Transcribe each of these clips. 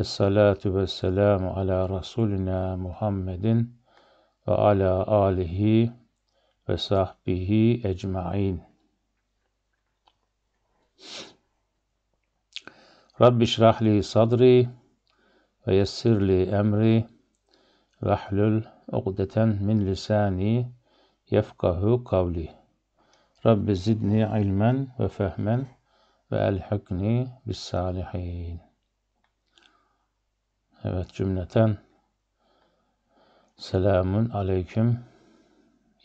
Esselatu ve selamu ala Resulina Muhammedin ve ala alihi ve sahbihi ecmain. Rabbi şrahli sadri ve yessirli emri ve hlül ugdeten min lisani yefkahu kavli. Rabbi zidni ilmen ve fehmen ve elhakni bis salihin. Evet cümleten selamun aleyküm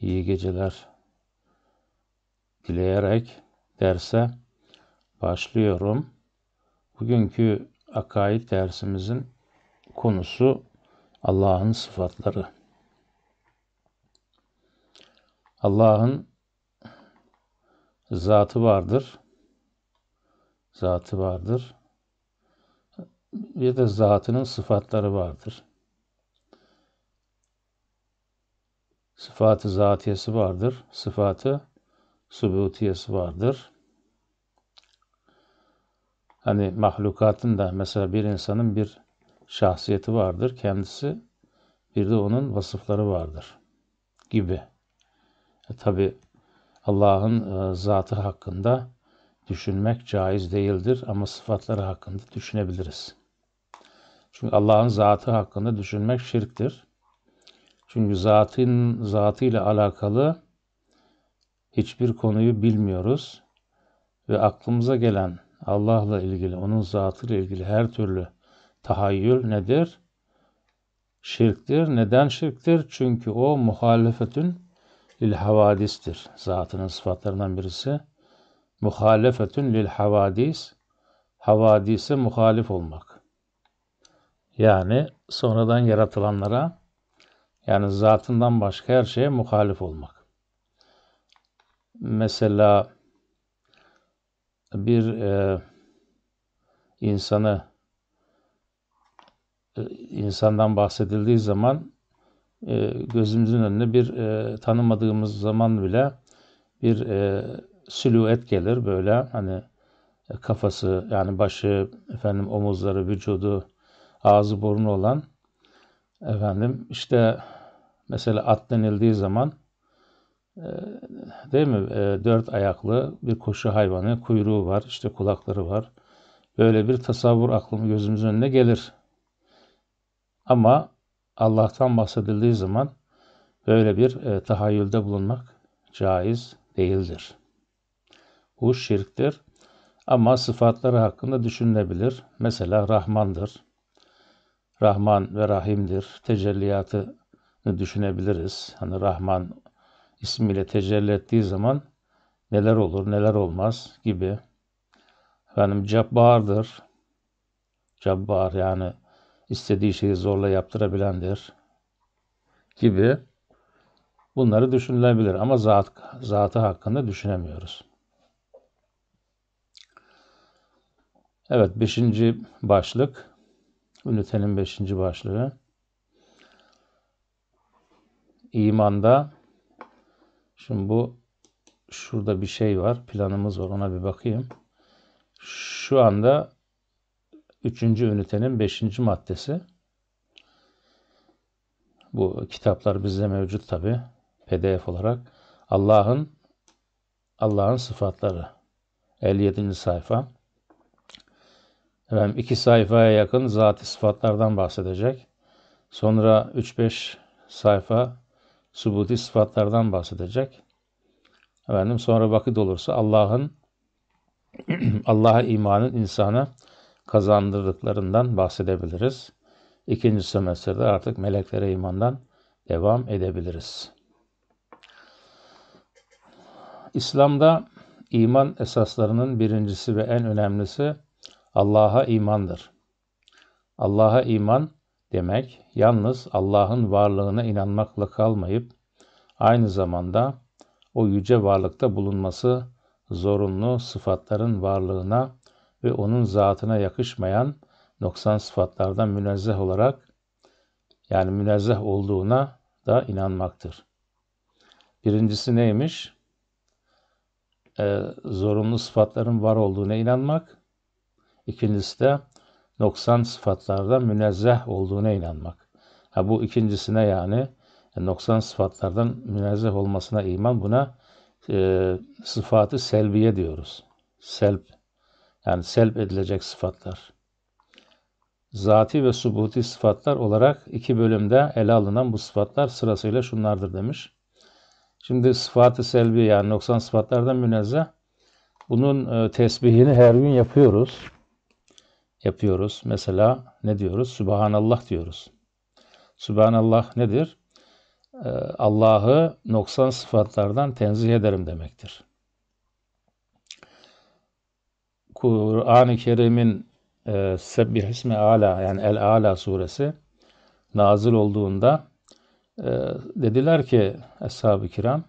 iyi geceler dileyerek derse başlıyorum. Bugünkü akaid dersimizin konusu Allah'ın sıfatları. Allah'ın zatı vardır. Zatı vardır bir de zatının sıfatları vardır. Sıfatı zatiyesi vardır. Sıfatı subutiyesi vardır. Hani mahlukatın da mesela bir insanın bir şahsiyeti vardır kendisi. Bir de onun vasıfları vardır gibi. E Tabi Allah'ın e, zatı hakkında düşünmek caiz değildir ama sıfatları hakkında düşünebiliriz. Çünkü Allah'ın zatı hakkında düşünmek şirktir. Çünkü zatın zatıyla alakalı hiçbir konuyu bilmiyoruz ve aklımıza gelen Allah'la ilgili, onun zatıyla ilgili her türlü tahayyül nedir? Şirktir. Neden şirktir? Çünkü o muhalefetün lil havadistir. Zatının sıfatlarından birisi. Muhalefetün lil havadis. Havadise muhalif olmak. Yani sonradan yaratılanlara yani zatından başka her şeye muhalif olmak. Mesela bir e, insanı e, insandan bahsedildiği zaman e, gözümüzün önüne bir e, tanımadığımız zaman bile bir silüet gelir böyle hani kafası yani başı efendim omuzları vücudu ağzı burnu olan efendim işte mesela at denildiği zaman e, değil mi e, dört ayaklı bir koşu hayvanı kuyruğu var işte kulakları var böyle bir tasavvur aklımı gözümüzün önüne gelir ama Allah'tan bahsedildiği zaman böyle bir e, tahayyülde bulunmak caiz değildir. Bu şirktir ama sıfatları hakkında düşünülebilir. Mesela Rahmandır, Rahman ve Rahim'dir. Tecelliyatını düşünebiliriz. Hani Rahman ismiyle tecelli ettiği zaman neler olur, neler olmaz gibi. Efendim Cabbar'dır. Cabbar yani istediği şeyi zorla yaptırabilendir gibi bunları düşünülebilir ama zat, zatı hakkında düşünemiyoruz. Evet beşinci başlık Ünitenin 5. başlığı. İmanda şimdi bu şurada bir şey var. Planımız var. Ona bir bakayım. Şu anda 3. ünitenin 5. maddesi. Bu kitaplar bizde mevcut tabi. PDF olarak. Allah'ın Allah'ın sıfatları. 57. sayfa. Efendim iki sayfaya yakın zat sıfatlardan bahsedecek. Sonra 3-5 sayfa subuti sıfatlardan bahsedecek. Efendim sonra vakit olursa Allah'ın Allah'a imanın insana kazandırdıklarından bahsedebiliriz. İkinci semestrede artık meleklere imandan devam edebiliriz. İslam'da iman esaslarının birincisi ve en önemlisi Allah'a imandır. Allah'a iman demek yalnız Allah'ın varlığına inanmakla kalmayıp aynı zamanda o yüce varlıkta bulunması zorunlu sıfatların varlığına ve onun zatına yakışmayan noksan sıfatlardan münezzeh olarak yani münezzeh olduğuna da inanmaktır. Birincisi neymiş? Ee, zorunlu sıfatların var olduğuna inanmak. İkincisi de noksan sıfatlarda münezzeh olduğuna inanmak. Ha, bu ikincisine yani e, noksan sıfatlardan münezzeh olmasına iman buna e, sıfatı selbiye diyoruz. Selb yani selb edilecek sıfatlar. Zati ve subuti sıfatlar olarak iki bölümde ele alınan bu sıfatlar sırasıyla şunlardır demiş. Şimdi sıfatı selbi yani noksan sıfatlardan münezzeh. Bunun e, tesbihini her gün yapıyoruz yapıyoruz. Mesela ne diyoruz? Subhanallah diyoruz. Subhanallah nedir? Ee, Allah'ı noksan sıfatlardan tenzih ederim demektir. Kur'an-ı Kerim'in e, Sebbih İsmi Ala yani El Ala suresi nazil olduğunda e, dediler ki Eshab-ı Kiram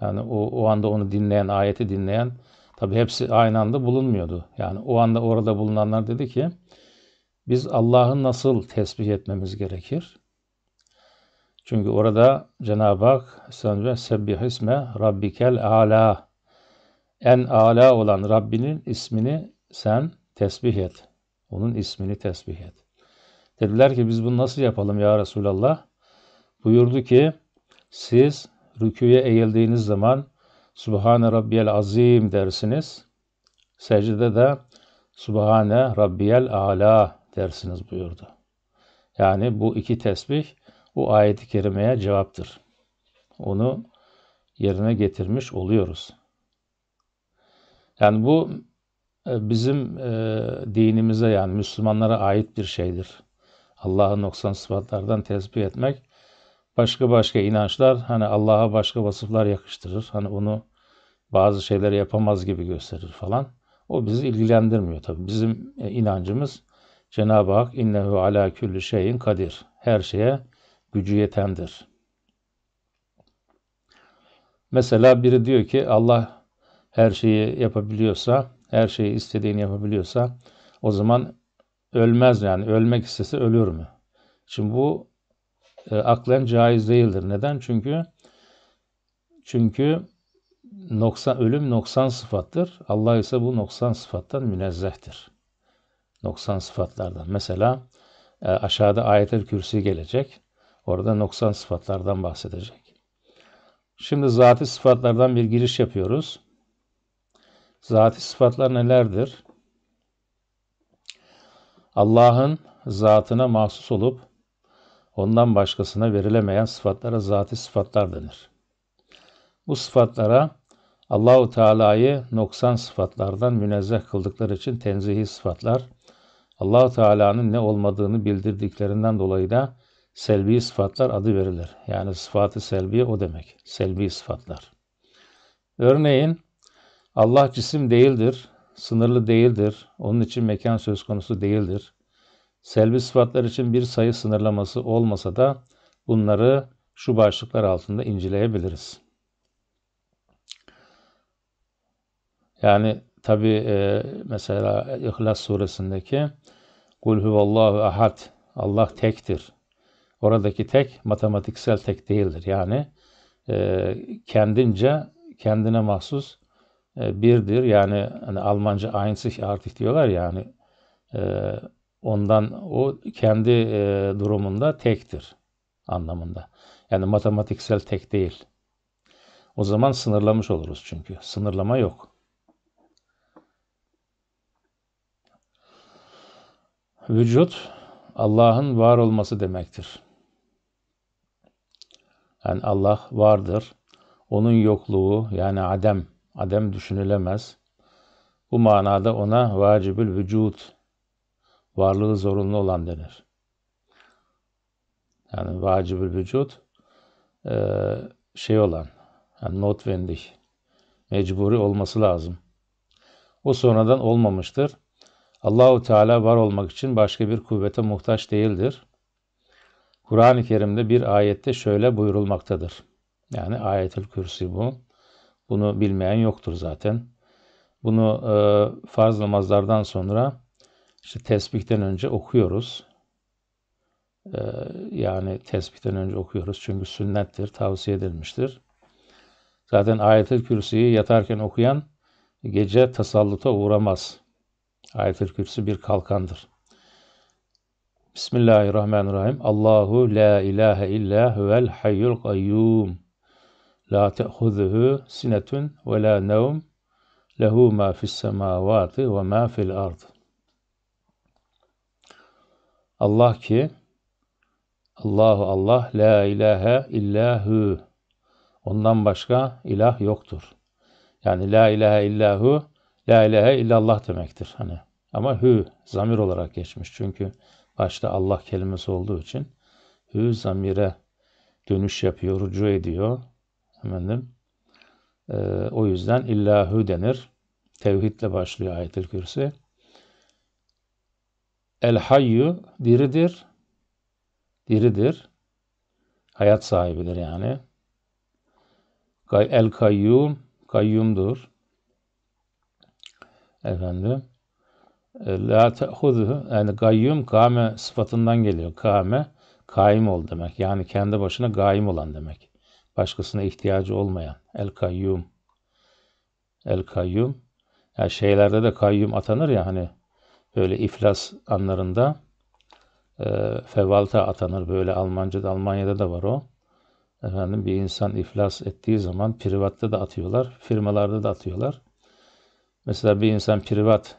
yani o, o anda onu dinleyen, ayeti dinleyen Tabi hepsi aynı anda bulunmuyordu. Yani o anda orada bulunanlar dedi ki biz Allah'ı nasıl tesbih etmemiz gerekir? Çünkü orada Cenab-ı Hak Sebbih isme Rabbikel ala en ala olan Rabbinin ismini sen tesbih et. Onun ismini tesbih et. Dediler ki biz bunu nasıl yapalım ya Resulallah? Buyurdu ki siz rüküye eğildiğiniz zaman Subhane Rabbiyel Azim dersiniz. secde de Subhane Rabbiyel Ala dersiniz buyurdu. Yani bu iki tesbih bu ayeti kerimeye cevaptır. Onu yerine getirmiş oluyoruz. Yani bu e, bizim e, dinimize yani Müslümanlara ait bir şeydir. Allah'ın 90 sıfatlardan tesbih etmek başka başka inançlar hani Allah'a başka vasıflar yakıştırır. Hani onu bazı şeyleri yapamaz gibi gösterir falan. O bizi ilgilendirmiyor tabii. Bizim e, inancımız Cenab-ı Hak innehu ala külli şeyin kadir. Her şeye gücü yetendir. Mesela biri diyor ki Allah her şeyi yapabiliyorsa, her şeyi istediğini yapabiliyorsa o zaman ölmez yani ölmek istese ölür mü? Şimdi bu e, aklen caiz değildir. Neden? Çünkü çünkü noksan, ölüm noksan sıfattır. Allah ise bu noksan sıfattan münezzehtir. Noksan sıfatlardan. Mesela e, aşağıda ayetel kürsi gelecek. Orada noksan sıfatlardan bahsedecek. Şimdi zati sıfatlardan bir giriş yapıyoruz. Zati sıfatlar nelerdir? Allah'ın zatına mahsus olup ondan başkasına verilemeyen sıfatlara zati sıfatlar denir. Bu sıfatlara Allahu Teala'yı noksan sıfatlardan münezzeh kıldıkları için tenzihi sıfatlar, Allahu Teala'nın ne olmadığını bildirdiklerinden dolayı da selbi sıfatlar adı verilir. Yani sıfatı selbi o demek. Selbi sıfatlar. Örneğin Allah cisim değildir, sınırlı değildir, onun için mekan söz konusu değildir. Selvi sıfatlar için bir sayı sınırlaması olmasa da bunları şu başlıklar altında inceleyebiliriz. Yani tabi e, mesela İhlas suresindeki Kul huvallahu ahad Allah tektir. Oradaki tek matematiksel tek değildir. Yani e, kendince kendine mahsus e, birdir. Yani hani Almanca einzig artık diyorlar yani e, ondan o kendi e, durumunda tektir anlamında. Yani matematiksel tek değil. O zaman sınırlamış oluruz çünkü. Sınırlama yok. Vücut Allah'ın var olması demektir. Yani Allah vardır. Onun yokluğu yani adem, adem düşünülemez. Bu manada ona vacibül vücut varlığı zorunlu olan denir. Yani vacibül vücut e, şey olan, yani notwendig, mecburi olması lazım. O sonradan olmamıştır. Allahu Teala var olmak için başka bir kuvvete muhtaç değildir. Kur'an-ı Kerim'de bir ayette şöyle buyurulmaktadır. Yani ayetül kürsi bu. Bunu bilmeyen yoktur zaten. Bunu e, farz namazlardan sonra işte tesbihten önce okuyoruz. Ee, yani tesbihten önce okuyoruz çünkü sünnettir, tavsiye edilmiştir. Zaten ayet-i kürsüyü yatarken okuyan gece tasalluta uğramaz. Ayet-i kürsü bir kalkandır. Bismillahirrahmanirrahim. Allahu la ilahe illa huvel hayyul kayyum. La te'huzuhu sinetun ve la nevm. Lehu ma fis semavati ve ma fil ardı. Allah ki Allahu Allah la ilahe illahu. Ondan başka ilah yoktur. Yani la ilahe illahu la ilahe illallah demektir hani. Ama hü zamir olarak geçmiş. Çünkü başta Allah kelimesi olduğu için hü zamire dönüş yapıyor, rucu ediyor. Efendim, e, o yüzden illahu denir. Tevhidle başlıyor ayet-i kürsü. El hayyu diridir. Diridir. Hayat sahibidir yani. El kayyum kayyumdur. Efendim. E, la te'hudu yani kayyum kame sıfatından geliyor. Kame kaim ol demek. Yani kendi başına kaim olan demek. Başkasına ihtiyacı olmayan. El kayyum. El kayyum. Yani şeylerde de kayyum atanır ya hani böyle iflas anlarında e, fevalta atanır. Böyle Almanca'da, Almanya'da da var o. Efendim bir insan iflas ettiği zaman privatta da atıyorlar, firmalarda da atıyorlar. Mesela bir insan privat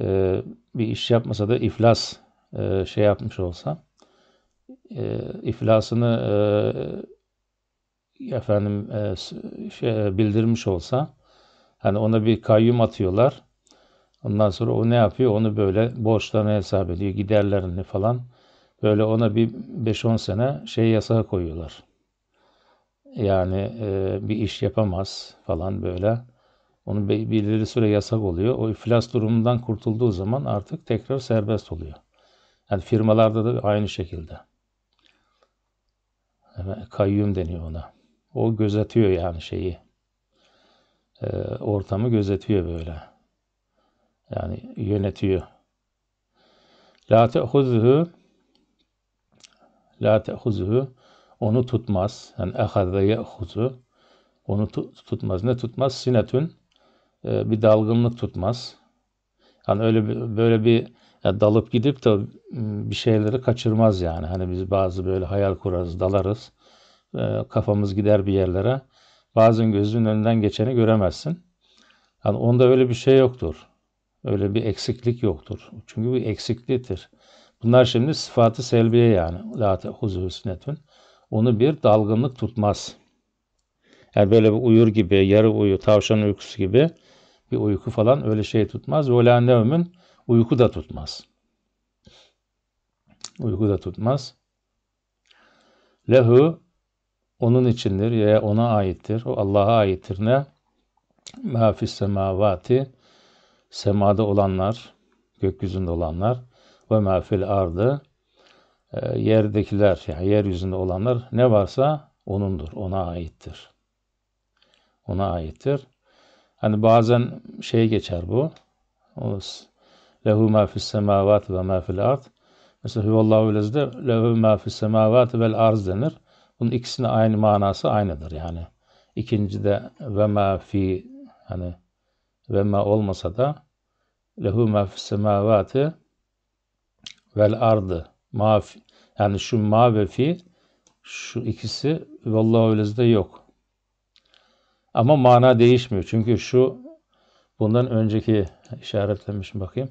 e, bir iş yapmasa da iflas e, şey yapmış olsa, e, iflasını e, efendim e, şey, bildirmiş olsa, hani ona bir kayyum atıyorlar Ondan sonra o ne yapıyor? Onu böyle borçlarını hesap ediyor, giderlerini falan. Böyle ona bir 5-10 sene şey yasağı koyuyorlar. Yani e, bir iş yapamaz falan böyle. Onun belirli süre yasak oluyor. O iflas durumundan kurtulduğu zaman artık tekrar serbest oluyor. Yani firmalarda da aynı şekilde. Yani kayyum deniyor ona. O gözetiyor yani şeyi. E, ortamı gözetiyor böyle. Yani yönetiyor. La te'huzhu La te'huzhu onu tutmaz. Yani ehazze ye'huzu onu tut, tutmaz. Ne tutmaz? Sinetün e, bir dalgınlık tutmaz. Yani öyle bir, böyle bir yani dalıp gidip de bir şeyleri kaçırmaz yani. Hani biz bazı böyle hayal kurarız, dalarız. E, kafamız gider bir yerlere. Bazen gözünün önünden geçeni göremezsin. Yani onda öyle bir şey yoktur. Öyle bir eksiklik yoktur. Çünkü bu eksikliktir. Bunlar şimdi sıfatı selbiye yani. Zaten huzur Onu bir dalgınlık tutmaz. Yani böyle bir uyur gibi, yarı uyu, tavşan uykusu gibi bir uyku falan öyle şey tutmaz. Ve nevmin uyku da tutmaz. Uyku da tutmaz. Lehu onun içindir ya ona aittir. O Allah'a aittir ne? Ma fis semavati semada olanlar, gökyüzünde olanlar ve mafil ardı e, yerdekiler yani yeryüzünde olanlar ne varsa onundur, ona aittir. Ona aittir. Hani bazen şey geçer bu. lehu ma fis semavati ve ma fil ard. Mesela huvallahu lezde lehu ma fis semavati vel arz denir. Bunun ikisinin aynı manası aynıdır yani. İkinci de ve ma fi hani ve ma olmasa da lehu ma fis semavati vel ardı ma yani şu ma ve fi şu ikisi vallahi öylezde yok. Ama mana değişmiyor. Çünkü şu bundan önceki işaretlemiş bakayım.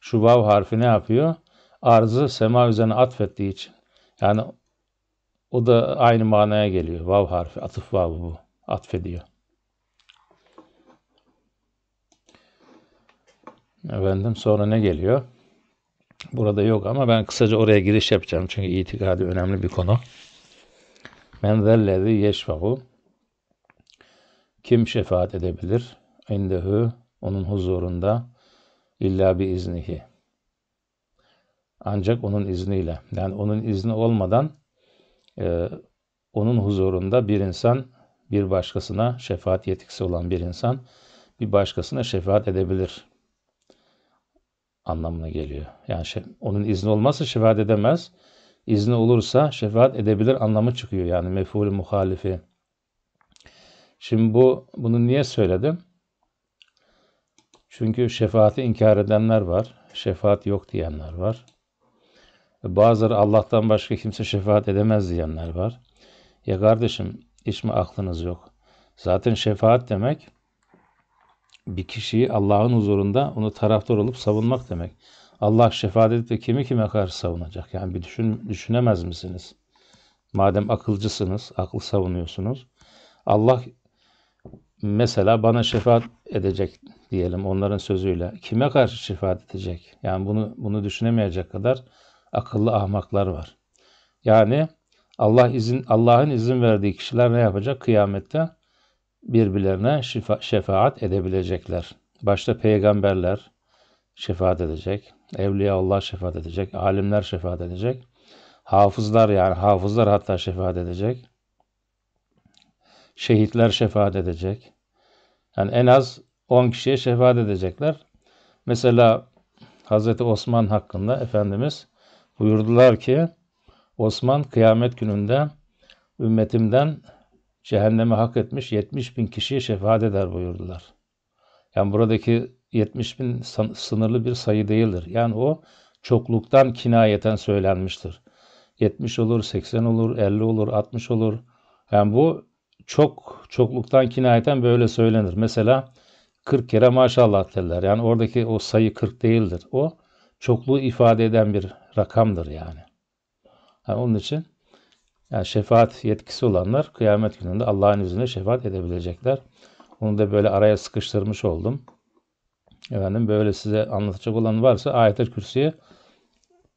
Şu vav harfi ne yapıyor? Arzı sema üzerine atfettiği için. Yani o da aynı manaya geliyor. Vav harfi, atıf vavı bu. Atfediyor. Efendim sonra ne geliyor? Burada yok ama ben kısaca oraya giriş yapacağım. Çünkü itikadi önemli bir konu. Men zellezi yeşfahu Kim şefaat edebilir? İndehu onun huzurunda illa bir iznihi. Ancak onun izniyle. Yani onun izni olmadan e, onun huzurunda bir insan bir başkasına şefaat yetkisi olan bir insan bir başkasına şefaat edebilir anlamına geliyor. Yani şey, onun izni olmazsa şefaat edemez. İzni olursa şefaat edebilir anlamı çıkıyor. Yani meful muhalifi. Şimdi bu bunu niye söyledim? Çünkü şefaati inkar edenler var. Şefaat yok diyenler var. Bazıları Allah'tan başka kimse şefaat edemez diyenler var. Ya kardeşim hiç mi aklınız yok? Zaten şefaat demek bir kişiyi Allah'ın huzurunda onu taraftar olup savunmak demek. Allah şefaat edip de kimi kime karşı savunacak? Yani bir düşün, düşünemez misiniz? Madem akılcısınız, aklı savunuyorsunuz. Allah mesela bana şefaat edecek diyelim onların sözüyle. Kime karşı şefaat edecek? Yani bunu bunu düşünemeyecek kadar akıllı ahmaklar var. Yani Allah izin Allah'ın izin verdiği kişiler ne yapacak kıyamette? birbirlerine şifa, şefaat edebilecekler. Başta peygamberler şefaat edecek, evliya Allah şefaat edecek, alimler şefaat edecek, hafızlar yani hafızlar hatta şefaat edecek, şehitler şefaat edecek. Yani en az 10 kişiye şefaat edecekler. Mesela Hazreti Osman hakkında Efendimiz buyurdular ki Osman kıyamet gününde ümmetimden cehenneme hak etmiş 70 bin kişiye şefaat eder buyurdular. Yani buradaki 70 bin sınırlı bir sayı değildir. Yani o çokluktan kinayeten söylenmiştir. 70 olur, 80 olur, 50 olur, 60 olur. Yani bu çok çokluktan kinayeten böyle söylenir. Mesela 40 kere maşallah derler. Yani oradaki o sayı 40 değildir. O çokluğu ifade eden bir rakamdır yani. yani onun için yani şefaat yetkisi olanlar kıyamet gününde Allah'ın yüzünde şefaat edebilecekler. Onu da böyle araya sıkıştırmış oldum. Efendim böyle size anlatacak olan varsa ayet-i kürsüye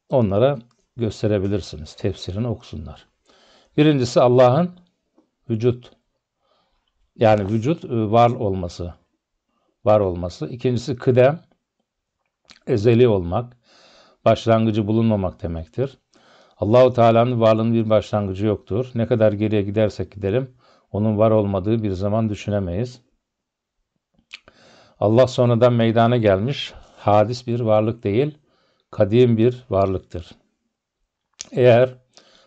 onlara gösterebilirsiniz. Tefsirini okusunlar. Birincisi Allah'ın vücut. Yani vücut e, var olması. Var olması. İkincisi kıdem. Ezeli olmak. Başlangıcı bulunmamak demektir. Allahu Teala'nın varlığının bir başlangıcı yoktur. Ne kadar geriye gidersek gidelim onun var olmadığı bir zaman düşünemeyiz. Allah sonradan meydana gelmiş, hadis bir varlık değil, kadim bir varlıktır. Eğer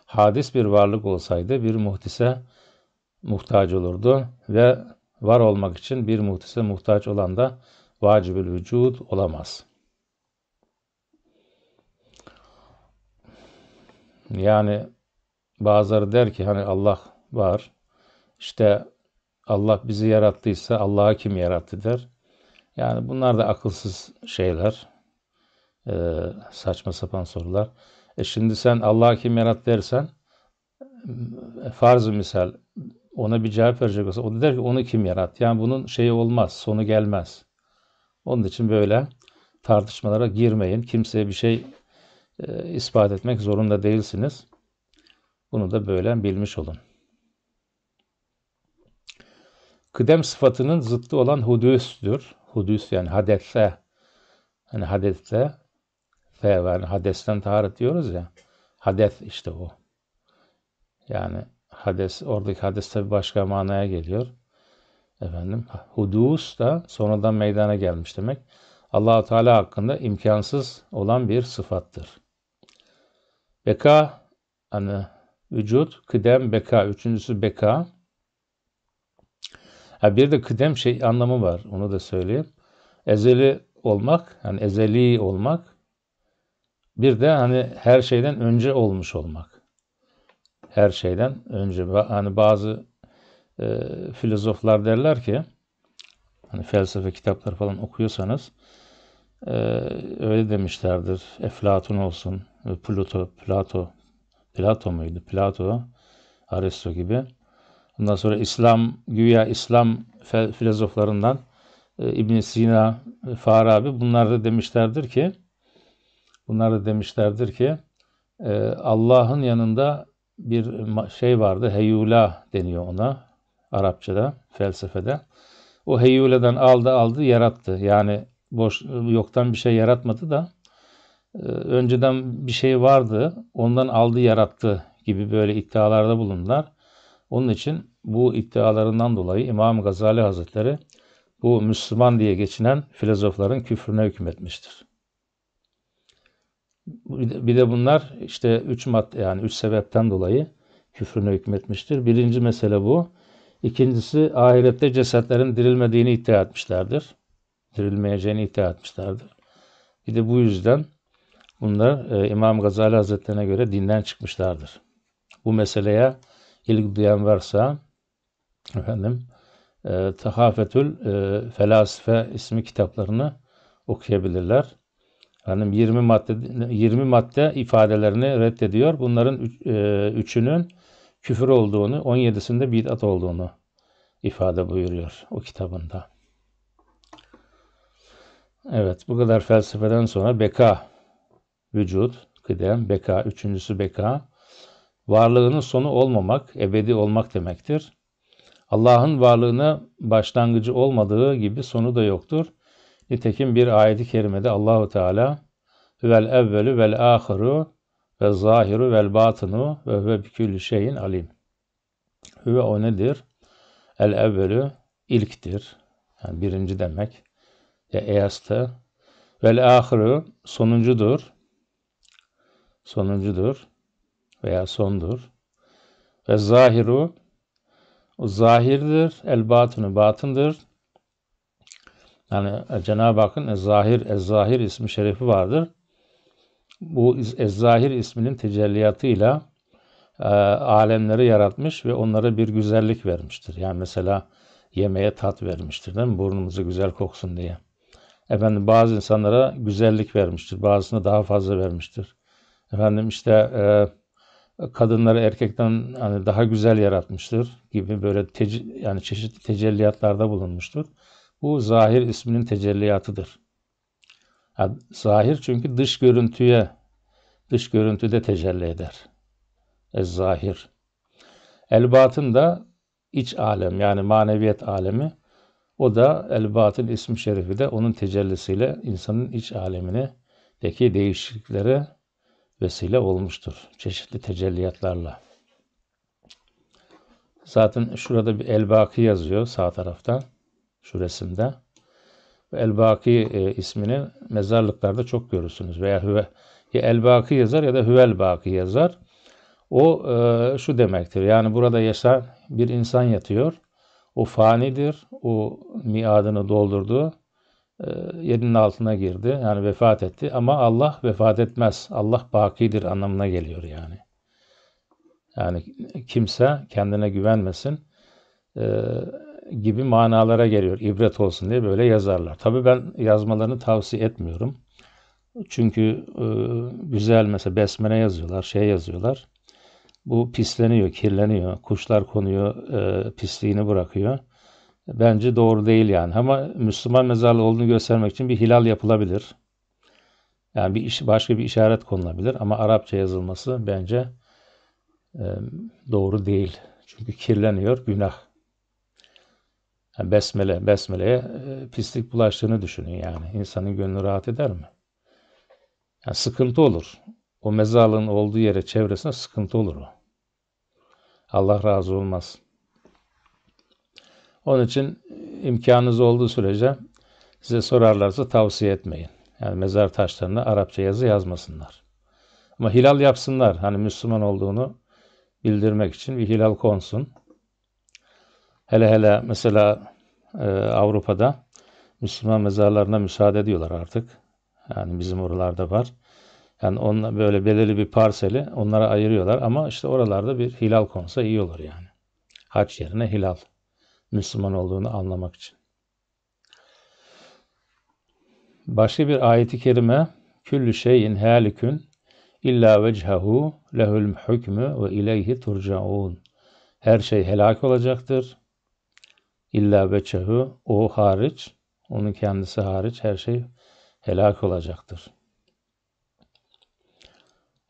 hadis bir varlık olsaydı bir muhtise muhtaç olurdu ve var olmak için bir muhtise muhtaç olan da vacibül vücud olamaz.'' Yani bazıları der ki hani Allah var. İşte Allah bizi yarattıysa Allah'a kim yarattı der. Yani bunlar da akılsız şeyler. Ee, saçma sapan sorular. E şimdi sen Allah'a kim yarattı dersen e, farz misal ona bir cevap verecek olsa o da der ki onu kim yarattı? Yani bunun şeyi olmaz, sonu gelmez. Onun için böyle tartışmalara girmeyin. Kimseye bir şey e, ispat etmek zorunda değilsiniz. Bunu da böyle bilmiş olun. Kıdem sıfatının zıttı olan hudüstür. Hudüs yani hadese. yani hadeste fe Yani hadesten taharet diyoruz ya. Hades işte o. Yani hades, oradaki hades tabi başka manaya geliyor. Efendim hudus da sonradan meydana gelmiş demek. Allahu Teala hakkında imkansız olan bir sıfattır. Beka hani vücut, kıdem, beka. Üçüncüsü beka. Ha bir de kıdem şey anlamı var. Onu da söyleyeyim. Ezeli olmak, hani ezeli olmak. Bir de hani her şeyden önce olmuş olmak. Her şeyden önce. Hani bazı e, filozoflar derler ki hani felsefe kitapları falan okuyorsanız ee, öyle demişlerdir. Eflatun olsun, Pluto, Plato, Plato muydu? Plato, Aristo gibi. Ondan sonra İslam, güya İslam filozoflarından e, İbn Sina, e, Farabi bunlar da demişlerdir ki bunlar da demişlerdir ki e, Allah'ın yanında bir şey vardı. Heyula deniyor ona Arapçada, felsefede. O heyula'dan aldı aldı yarattı. Yani boş e, yoktan bir şey yaratmadı da e, önceden bir şey vardı, ondan aldı yarattı gibi böyle iddialarda bulundular. Onun için bu iddialarından dolayı İmam Gazali Hazretleri bu Müslüman diye geçinen filozofların küfrüne hükmetmiştir. Bir de bunlar işte üç madde yani üç sebepten dolayı küfrüne hükmetmiştir. Birinci mesele bu. İkincisi ahirette cesetlerin dirilmediğini iddia etmişlerdir verilmeyeceğini iddia etmişlerdir. Bir de bu yüzden bunlar e, İmam Gazali Hazretlerine göre dinden çıkmışlardır. Bu meseleye ilk duyan varsa efendim e, Tehafetül e, Felasife ismi kitaplarını okuyabilirler. Hanım 20 madde 20 madde ifadelerini reddediyor. Bunların üç, e, üçünün küfür olduğunu, 17'sinde bid'at olduğunu ifade buyuruyor o kitabında. Evet bu kadar felsefeden sonra beka vücut kıdem beka üçüncüsü beka varlığının sonu olmamak ebedi olmak demektir. Allah'ın varlığına başlangıcı olmadığı gibi sonu da yoktur. Nitekim bir ayeti kerimede Allahu Teala vel evvelu vel ahiru ve zahiru vel batinu ve huve bikülü şeyin alim. Hüve o nedir? El evvelu ilktir. Yani birinci demek ya e, eyastı. Vel ahiru sonuncudur. Sonuncudur veya sondur. Ve zahiru o zahirdir. El batını batındır. Yani e, Cenab-ı Hakk'ın e zahir Ez-Zahir ismi şerefi vardır. Bu Ez-Zahir isminin tecelliyatıyla e, alemleri yaratmış ve onlara bir güzellik vermiştir. Yani mesela yemeğe tat vermiştir değil mi? Burnumuzu güzel koksun diye. Efendim bazı insanlara güzellik vermiştir. Bazısına daha fazla vermiştir. Efendim işte e, kadınları erkekten hani daha güzel yaratmıştır gibi böyle tec- yani çeşitli tecelliyatlarda bulunmuştur. Bu zahir isminin tecelliyatıdır. Yani zahir çünkü dış görüntüye, dış görüntüde tecelli eder. E, zahir. El da iç alem yani maneviyet alemi o da El Batil ismi şerifi de onun tecellisiyle insanın iç alemine deki değişikliklere vesile olmuştur. Çeşitli tecelliyatlarla. Zaten şurada bir elbaki yazıyor sağ tarafta şu resimde. el e, ismini mezarlıklarda çok görürsünüz veya Hüve ya el yazar ya da hüvel yazar. O e, şu demektir. Yani burada yaşayan bir insan yatıyor. O fanidir. O miadını doldurdu. Ee, Yerinin altına girdi. Yani vefat etti. Ama Allah vefat etmez. Allah bakidir anlamına geliyor yani. Yani kimse kendine güvenmesin ee, gibi manalara geliyor. İbret olsun diye böyle yazarlar. Tabii ben yazmalarını tavsiye etmiyorum. Çünkü e, güzel mesela besmele yazıyorlar, şey yazıyorlar. Bu pisleniyor, kirleniyor. Kuşlar konuyor, e, pisliğini bırakıyor. Bence doğru değil yani. Ama Müslüman mezarlığı olduğunu göstermek için bir hilal yapılabilir. Yani bir iş, başka bir işaret konulabilir ama Arapça yazılması bence e, doğru değil. Çünkü kirleniyor, günah. Yani besmele, besmeleye e, pislik bulaştığını düşünün yani. İnsanın gönlü rahat eder mi? Yani sıkıntı olur o mezarlığın olduğu yere çevresine sıkıntı olur o. Allah razı olmaz. Onun için imkanınız olduğu sürece size sorarlarsa tavsiye etmeyin. Yani mezar taşlarına Arapça yazı yazmasınlar. Ama hilal yapsınlar. Hani Müslüman olduğunu bildirmek için bir hilal konsun. Hele hele mesela e, Avrupa'da Müslüman mezarlarına müsaade ediyorlar artık. Yani bizim oralarda var. Yani onunla böyle belirli bir parseli onlara ayırıyorlar ama işte oralarda bir hilal konsa iyi olur yani. Haç yerine hilal. Müslüman olduğunu anlamak için. Başka bir ayeti kerime küllü şeyin halikün illa vechehu lehül hükmü ve ileyhi turcaun. Her şey helak olacaktır. İlla vechehu o hariç onun kendisi hariç her şey helak olacaktır.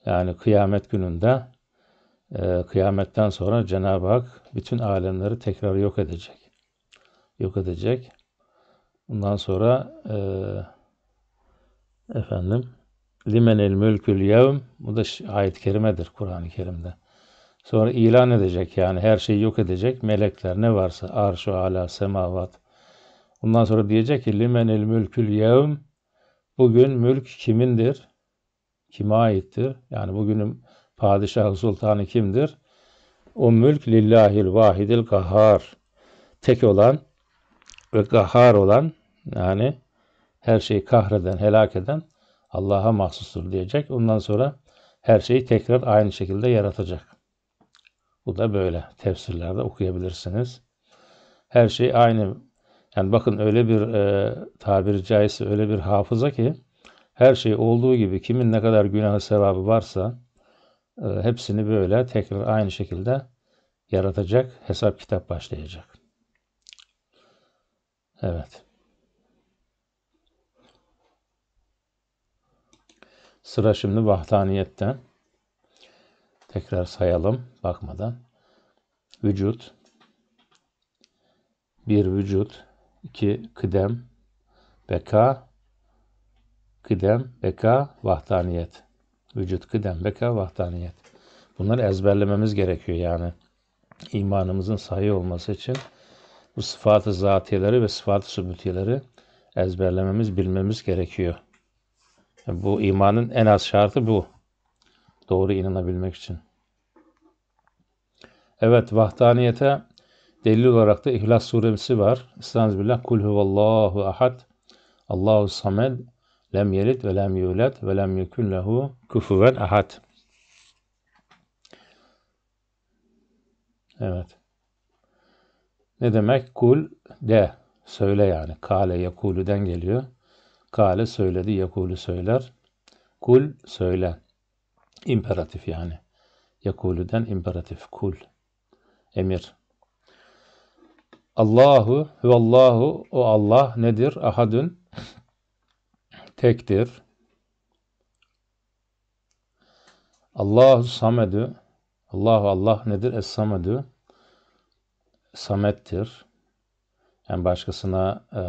Yani kıyamet gününde e, kıyametten sonra Cenab-ı Hak bütün alemleri tekrar yok edecek. Yok edecek. Bundan sonra e, efendim limenil mülkül yevm bu da ayet-i kerimedir Kur'an-ı Kerim'de. Sonra ilan edecek yani her şeyi yok edecek. Melekler ne varsa arşu ala semavat. Bundan sonra diyecek ki limenil mülkül yevm bugün mülk kimindir? kime aittir? Yani bugünün padişahı sultanı kimdir? O mülk lillahil vahidil kahar, Tek olan ve kahhar olan yani her şeyi kahreden, helak eden Allah'a mahsustur diyecek. Ondan sonra her şeyi tekrar aynı şekilde yaratacak. Bu da böyle tefsirlerde okuyabilirsiniz. Her şey aynı. Yani bakın öyle bir e, tabiri caizse öyle bir hafıza ki her şey olduğu gibi kimin ne kadar günahı sevabı varsa e, hepsini böyle tekrar aynı şekilde yaratacak, hesap kitap başlayacak. Evet. Sıra şimdi vahdaniyetten. Tekrar sayalım bakmadan. Vücut. Bir vücut. iki kıdem. Beka kıdem, beka, vahdaniyet. Vücut, kıdem, beka, vahdaniyet. Bunları ezberlememiz gerekiyor yani. İmanımızın sahih olması için bu sıfatı zatiyeleri ve sıfatı sübütiyeleri ezberlememiz, bilmemiz gerekiyor. Yani bu imanın en az şartı bu. Doğru inanabilmek için. Evet, vahdaniyete delil olarak da İhlas suresi var. Estağfirullah. Kul huvallahu ahad. Allahu samed. Lem yelit ve lem yulet ve lem yekun lehu kufuven ahad. Evet. Ne demek? Kul de. Söyle yani. Kale yekulüden geliyor. Kale söyledi, yekulü söyler. Kul söyle. İmperatif yani. Yekulüden imperatif. Kul. Emir. Allahu, ve Allahu o Allah nedir? ahadun? tektir. Allahu Samedü Allahu Allah nedir? Es Samedü Samettir. Yani başkasına e,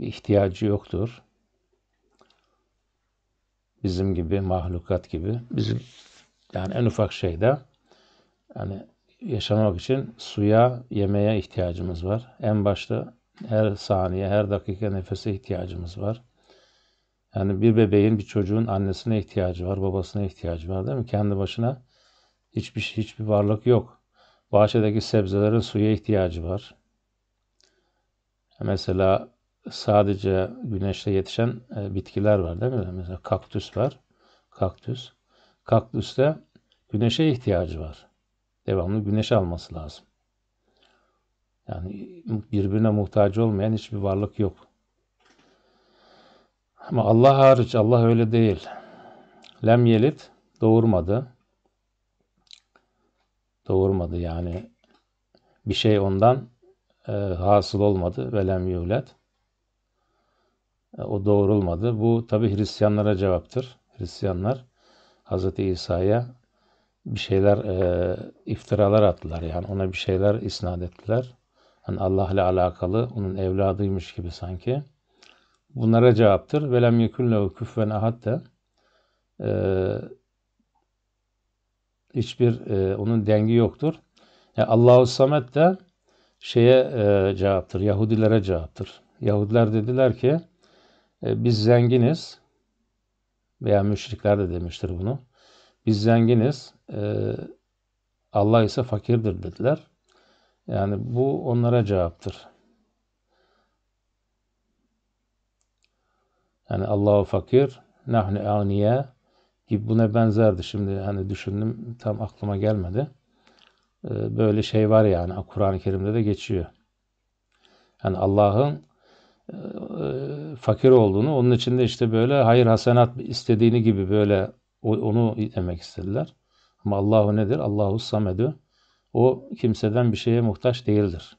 bir ihtiyacı yoktur. Bizim gibi, mahlukat gibi. Bizim yani en ufak şeyde yani yaşamak için suya, yemeğe ihtiyacımız var. En başta her saniye, her dakika nefese ihtiyacımız var. Yani bir bebeğin, bir çocuğun annesine ihtiyacı var, babasına ihtiyacı var değil mi? Kendi başına hiçbir şey, hiçbir varlık yok. Bahçedeki sebzelerin suya ihtiyacı var. Mesela sadece güneşte yetişen e, bitkiler var değil mi? Mesela kaktüs var. Kaktüs. Kaktüste güneşe ihtiyacı var. Devamlı güneş alması lazım. Yani birbirine muhtaç olmayan hiçbir varlık yok. Ama Allah hariç Allah öyle değil. Lem yelit doğurmadı. Doğurmadı yani. Bir şey ondan e, hasıl olmadı. Ve lem yulet. E, o doğurulmadı. Bu tabi Hristiyanlara cevaptır. Hristiyanlar Hz. İsa'ya bir şeyler e, iftiralar attılar. Yani ona bir şeyler isnat ettiler. Hani Allah ile alakalı onun evladıymış gibi sanki. Bunlara cevaptır. Velem yekun lehu küfven ahad de hiçbir e, onun dengi yoktur. Yani Allahu Samet de şeye e, cevaptır. Yahudilere cevaptır. Yahudiler dediler ki e, biz zenginiz veya müşrikler de demiştir bunu. Biz zenginiz, e, Allah ise fakirdir dediler. Yani bu onlara cevaptır. Yani Allahu fakir, nahnu aniye gibi buna benzerdi. Şimdi hani düşündüm tam aklıma gelmedi. Ee, böyle şey var yani Kur'an-ı Kerim'de de geçiyor. Yani Allah'ın e, e, fakir olduğunu, onun için de işte böyle hayır hasenat istediğini gibi böyle onu demek istediler. Ama Allahu nedir? Allahu samedü. O kimseden bir şeye muhtaç değildir.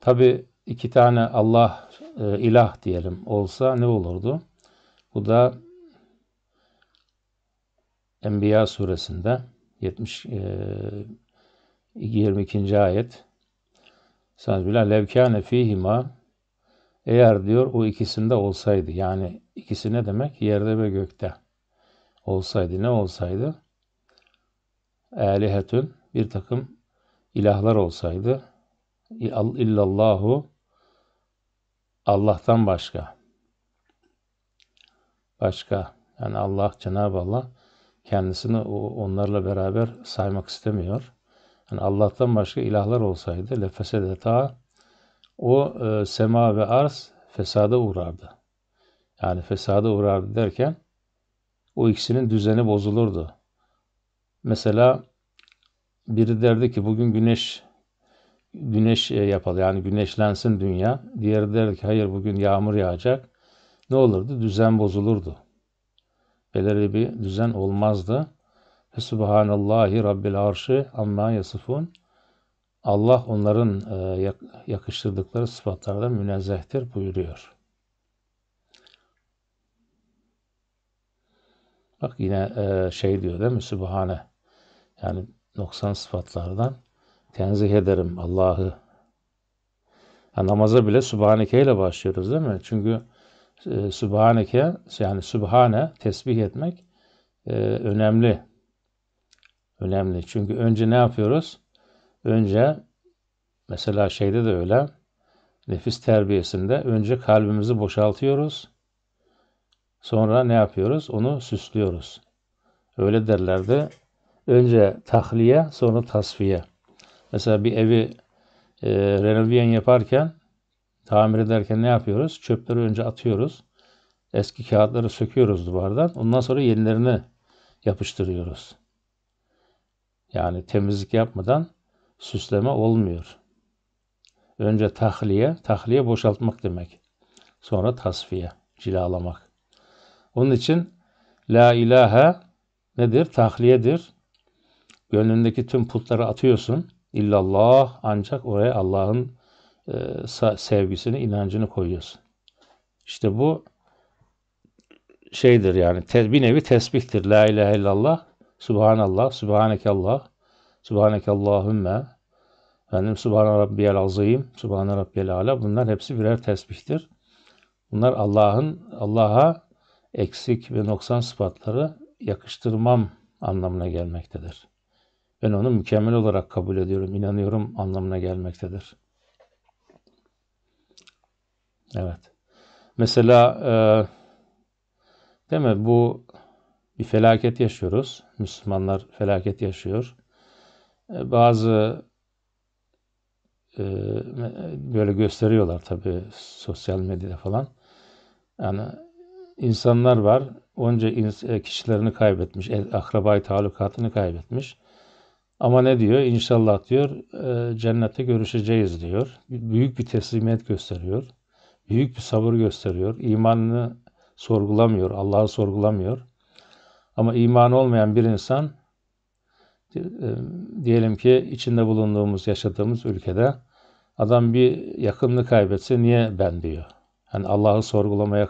Tabi iki tane Allah e, ilah diyelim olsa ne olurdu? Bu da Enbiya suresinde 70 e, 22. ayet. Sanz billah levkâne fîhima eğer diyor o ikisinde olsaydı yani ikisi ne demek? Yerde ve gökte olsaydı ne olsaydı? Elihetün bir takım ilahlar olsaydı illallahu Allah'tan başka başka yani Allah Cenab-ı Allah kendisini onlarla beraber saymak istemiyor. Yani Allah'tan başka ilahlar olsaydı lefese lefesedeta o e, sema ve arz fesada uğrardı. Yani fesada uğrardı derken o ikisinin düzeni bozulurdu. Mesela biri derdi ki bugün güneş güneş e, yapalı yani güneşlensin dünya. Diğeri derdi ki hayır bugün yağmur yağacak. Ne olurdu? Düzen bozulurdu. Belirli bir düzen olmazdı. Subhanallahi Rabbil Arşi amma yasifun. Allah onların e, yakıştırdıkları sıfatlardan münezzehtir buyuruyor. Bak yine e, şey diyor değil mi? Sübhane. Yani noksan sıfatlardan tenzih ederim Allah'ı. Ya namaza bile Sübhaneke ile başlıyoruz değil mi? Çünkü e, Sübhaneke yani Sübhane tesbih etmek e, önemli. Önemli. Çünkü önce ne yapıyoruz? önce mesela şeyde de öyle nefis terbiyesinde önce kalbimizi boşaltıyoruz. Sonra ne yapıyoruz? Onu süslüyoruz. Öyle derlerdi. Önce tahliye sonra tasfiye. Mesela bir evi e, renoviyen yaparken tamir ederken ne yapıyoruz? Çöpleri önce atıyoruz. Eski kağıtları söküyoruz duvardan. Ondan sonra yenilerini yapıştırıyoruz. Yani temizlik yapmadan süsleme olmuyor. Önce tahliye, tahliye boşaltmak demek. Sonra tasfiye, cilalamak. Onun için la ilahe nedir? Tahliyedir. Gönlündeki tüm putları atıyorsun. İllallah ancak oraya Allah'ın e, sevgisini, inancını koyuyorsun. İşte bu şeydir yani bir nevi tesbihtir. La ilahe illallah, subhanallah, subhanekallah, Subhaneke Allahümme Efendim Subhan Rabbiyel Azim, Subhan Rabbiyel Ala bunlar hepsi birer tesbihtir. Bunlar Allah'ın Allah'a eksik ve noksan sıfatları yakıştırmam anlamına gelmektedir. Ben onu mükemmel olarak kabul ediyorum, inanıyorum anlamına gelmektedir. Evet. Mesela e, değil mi bu bir felaket yaşıyoruz. Müslümanlar felaket yaşıyor. E, bazı e, böyle gösteriyorlar tabi sosyal medyada falan. Yani insanlar var onca e, kişilerini kaybetmiş, akrabayı talukatını kaybetmiş. Ama ne diyor? İnşallah diyor cennette görüşeceğiz diyor. Büyük bir teslimiyet gösteriyor. Büyük bir sabır gösteriyor. İmanını sorgulamıyor, Allah'ı sorgulamıyor. Ama iman olmayan bir insan ee, diyelim ki içinde bulunduğumuz, yaşadığımız ülkede adam bir yakınını kaybetse niye ben diyor. Yani Allah'ı sorgulamaya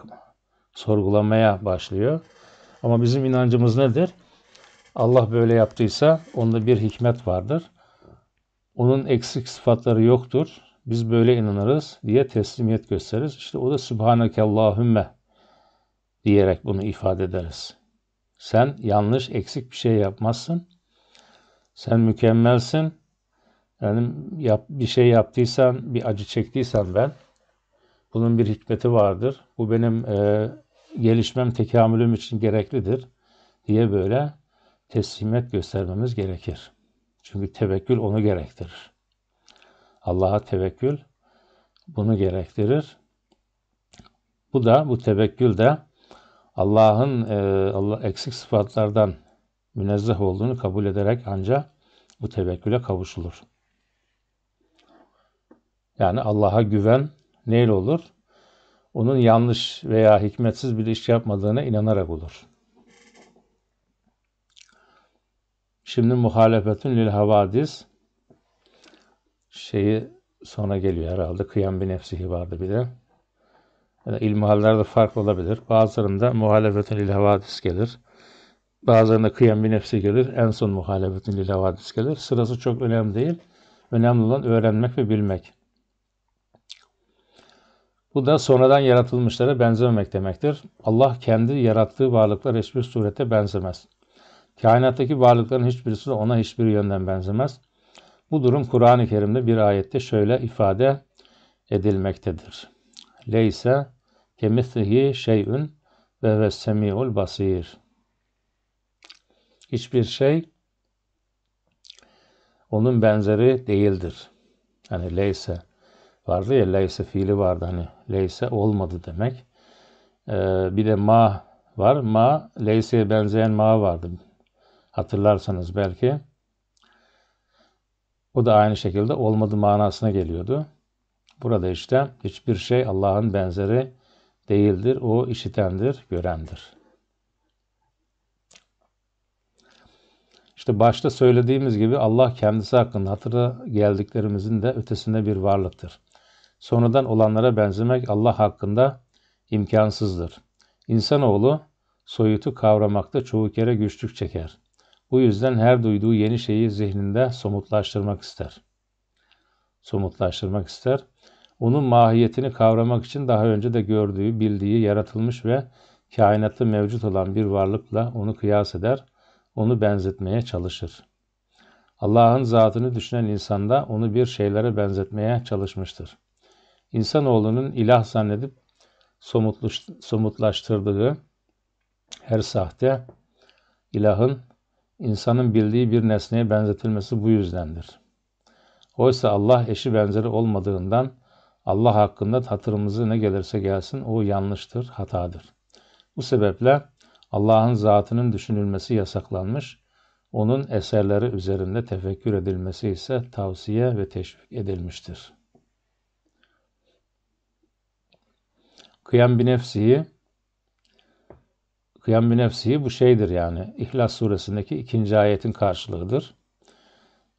sorgulamaya başlıyor. Ama bizim inancımız nedir? Allah böyle yaptıysa onda bir hikmet vardır. Onun eksik sıfatları yoktur. Biz böyle inanırız diye teslimiyet gösteririz. İşte o da Sübhaneke Allahümme diyerek bunu ifade ederiz. Sen yanlış, eksik bir şey yapmazsın. Sen mükemmelsin. Yani yap, bir şey yaptıysan, bir acı çektiysen ben, bunun bir hikmeti vardır. Bu benim e, gelişmem, tekamülüm için gereklidir diye böyle teslimiyet göstermemiz gerekir. Çünkü tevekkül onu gerektirir. Allah'a tevekkül bunu gerektirir. Bu da bu tevekkül de Allah'ın e, Allah eksik sıfatlardan münezzeh olduğunu kabul ederek ancak bu tevekküle kavuşulur. Yani Allah'a güven neyle olur? Onun yanlış veya hikmetsiz bir iş yapmadığına inanarak olur. Şimdi muhalefetün lil havadis şeyi sonra geliyor herhalde. Kıyam bir nefsihi vardı bir de. Yani ilmihaller fark olabilir. Bazılarında muhalefetün lil havadis gelir. Bazılarına kıyam bir nefse gelir. En son muhalefetin lilavadis gelir. Sırası çok önemli değil. Önemli olan öğrenmek ve bilmek. Bu da sonradan yaratılmışlara benzememek demektir. Allah kendi yarattığı varlıklar hiçbir surete benzemez. Kainattaki varlıkların hiçbirisi de ona hiçbir yönden benzemez. Bu durum Kur'an-ı Kerim'de bir ayette şöyle ifade edilmektedir. Leyse kemislihi şeyün ve ve semiul basir hiçbir şey onun benzeri değildir. Hani leyse vardı ya leyse fiili vardı hani leyse olmadı demek. Ee, bir de ma var. Ma leyseye benzeyen ma vardı. Hatırlarsanız belki. O da aynı şekilde olmadı manasına geliyordu. Burada işte hiçbir şey Allah'ın benzeri değildir. O işitendir, görendir. İşte başta söylediğimiz gibi Allah kendisi hakkında hatıra geldiklerimizin de ötesinde bir varlıktır. Sonradan olanlara benzemek Allah hakkında imkansızdır. İnsanoğlu soyutu kavramakta çoğu kere güçlük çeker. Bu yüzden her duyduğu yeni şeyi zihninde somutlaştırmak ister. Somutlaştırmak ister. Onun mahiyetini kavramak için daha önce de gördüğü, bildiği, yaratılmış ve kainatta mevcut olan bir varlıkla onu kıyas eder.'' onu benzetmeye çalışır. Allah'ın zatını düşünen insanda onu bir şeylere benzetmeye çalışmıştır. İnsanoğlunun ilah zannedip somutlaştırdığı her sahte ilahın insanın bildiği bir nesneye benzetilmesi bu yüzdendir. Oysa Allah eşi benzeri olmadığından Allah hakkında hatırımızı ne gelirse gelsin o yanlıştır, hatadır. Bu sebeple Allah'ın zatının düşünülmesi yasaklanmış, onun eserleri üzerinde tefekkür edilmesi ise tavsiye ve teşvik edilmiştir. Kıyam binefsiyi Kıyam binefsiyi bu şeydir yani İhlas suresindeki ikinci ayetin karşılığıdır.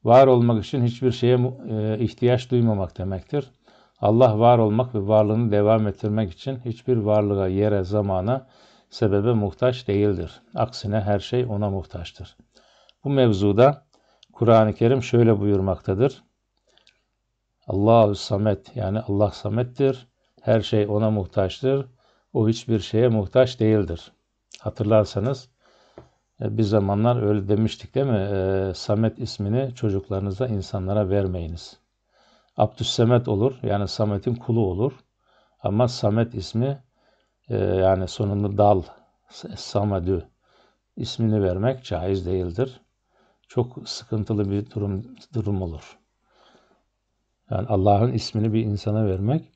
Var olmak için hiçbir şeye e, ihtiyaç duymamak demektir. Allah var olmak ve varlığını devam ettirmek için hiçbir varlığa, yere, zamana, sebebe muhtaç değildir. Aksine her şey ona muhtaçtır. Bu mevzuda Kur'an-ı Kerim şöyle buyurmaktadır. Allahu Samet yani Allah Samet'tir. Her şey ona muhtaçtır. O hiçbir şeye muhtaç değildir. Hatırlarsanız e, bir zamanlar öyle demiştik değil mi? E, Samet ismini çocuklarınıza, insanlara vermeyiniz. Abdüssemet olur yani Samet'in kulu olur. Ama Samet ismi ee, yani sonunu dal, samadü ismini vermek caiz değildir. Çok sıkıntılı bir durum, durum olur. Yani Allah'ın ismini bir insana vermek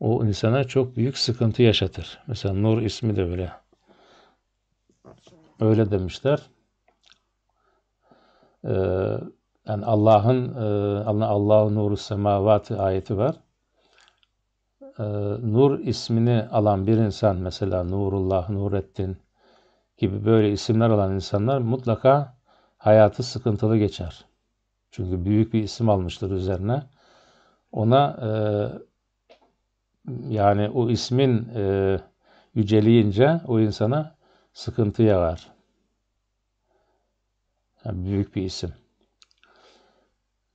o insana çok büyük sıkıntı yaşatır. Mesela Nur ismi de öyle. Öyle demişler. Ee, yani Allah'ın e, Allah'ın Allah Allahu nuru semavati ayeti var. E, Nur ismini alan bir insan mesela Nurullah, Nurettin gibi böyle isimler alan insanlar mutlaka hayatı sıkıntılı geçer. Çünkü büyük bir isim almıştır üzerine. Ona e, yani o ismin e, yüceleyince o insana sıkıntı var. Yani büyük bir isim.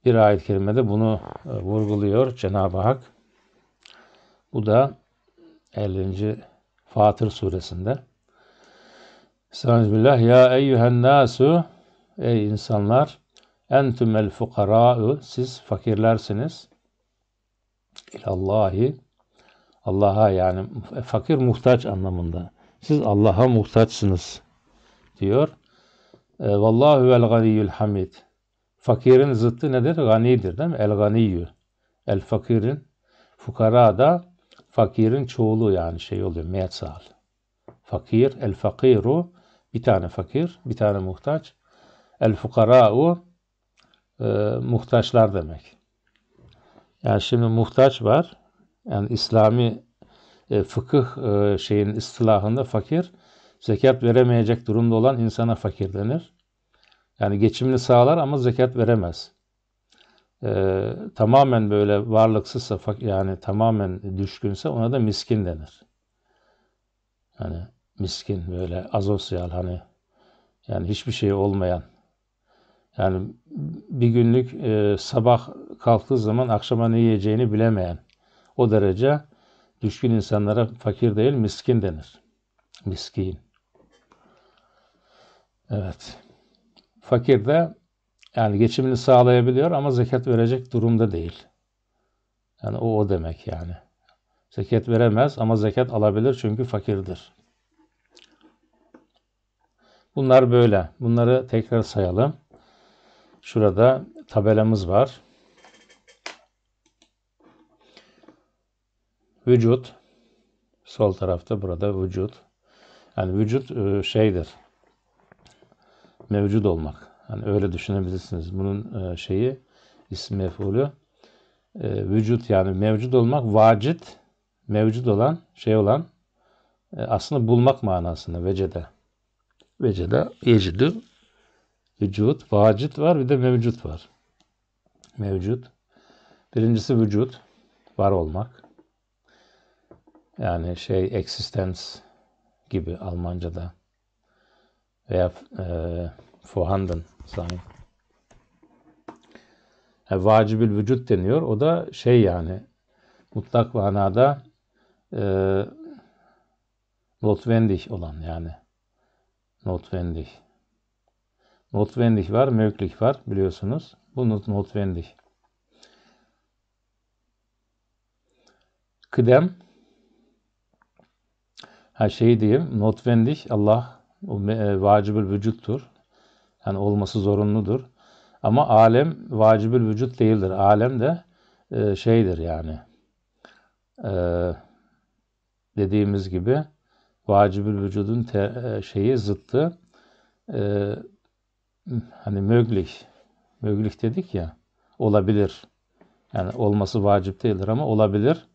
Bir ayet-i kerimede bunu e, vurguluyor Cenab-ı Hak. Bu da 50. Fatır suresinde. Estağfirullah. Ya eyyühen nasu ey insanlar entümel fukara'ı siz fakirlersiniz. İlallahi Allah'a yani fakir muhtaç anlamında. Siz Allah'a muhtaçsınız diyor. E, Vallahu vel ganiyyül hamid. Fakirin zıttı nedir? Ganidir değil mi? El ganiyyü. El fakirin fukara da Fakirin çoğulu yani şey oluyor me'sal. Fakir, el fakiru bir tane fakir, bir tane muhtaç. El fukara'u e, muhtaçlar demek. Yani şimdi muhtaç var. Yani İslami e, fıkıh e, şeyin istilahında fakir zekat veremeyecek durumda olan insana fakir denir. Yani geçimini sağlar ama zekat veremez e, tamamen böyle varlıksızsa yani tamamen düşkünse ona da miskin denir. Hani miskin böyle azosyal hani yani hiçbir şey olmayan yani bir günlük e, sabah kalktığı zaman akşama ne yiyeceğini bilemeyen o derece düşkün insanlara fakir değil miskin denir. Miskin. Evet. Fakir de yani geçimini sağlayabiliyor ama zekat verecek durumda değil. Yani o o demek yani. Zekat veremez ama zekat alabilir çünkü fakirdir. Bunlar böyle. Bunları tekrar sayalım. Şurada tabelamız var. Vücut. Sol tarafta burada vücut. Yani vücut e, şeydir. Mevcut olmak. Hani öyle düşünebilirsiniz. Bunun e, şeyi ismi mef'ulü e, vücut yani mevcut olmak vacit mevcut olan şey olan e, aslında bulmak manasında vecede. Vecede yecidü vücut vacit var bir de mevcut var. Mevcut. Birincisi vücut var olmak. Yani şey existence gibi Almanca'da veya e, vorhanden sein. Yani e, vacibül vücut deniyor. O da şey yani mutlak manada e, notwendig olan yani. Notwendig. Notwendig var, möglich var biliyorsunuz. Bu notwendig. Kıdem her şeyi diyeyim. Notwendig Allah o e, vacibül vücuttur. Yani olması zorunludur. Ama alem vacibül vücut değildir. Alem de e, şeydir yani. E, dediğimiz gibi vacibül vücudun te, e, şeyi zıttı. E, hani möglik. Möglik dedik ya. Olabilir. Yani olması vacip değildir ama olabilir.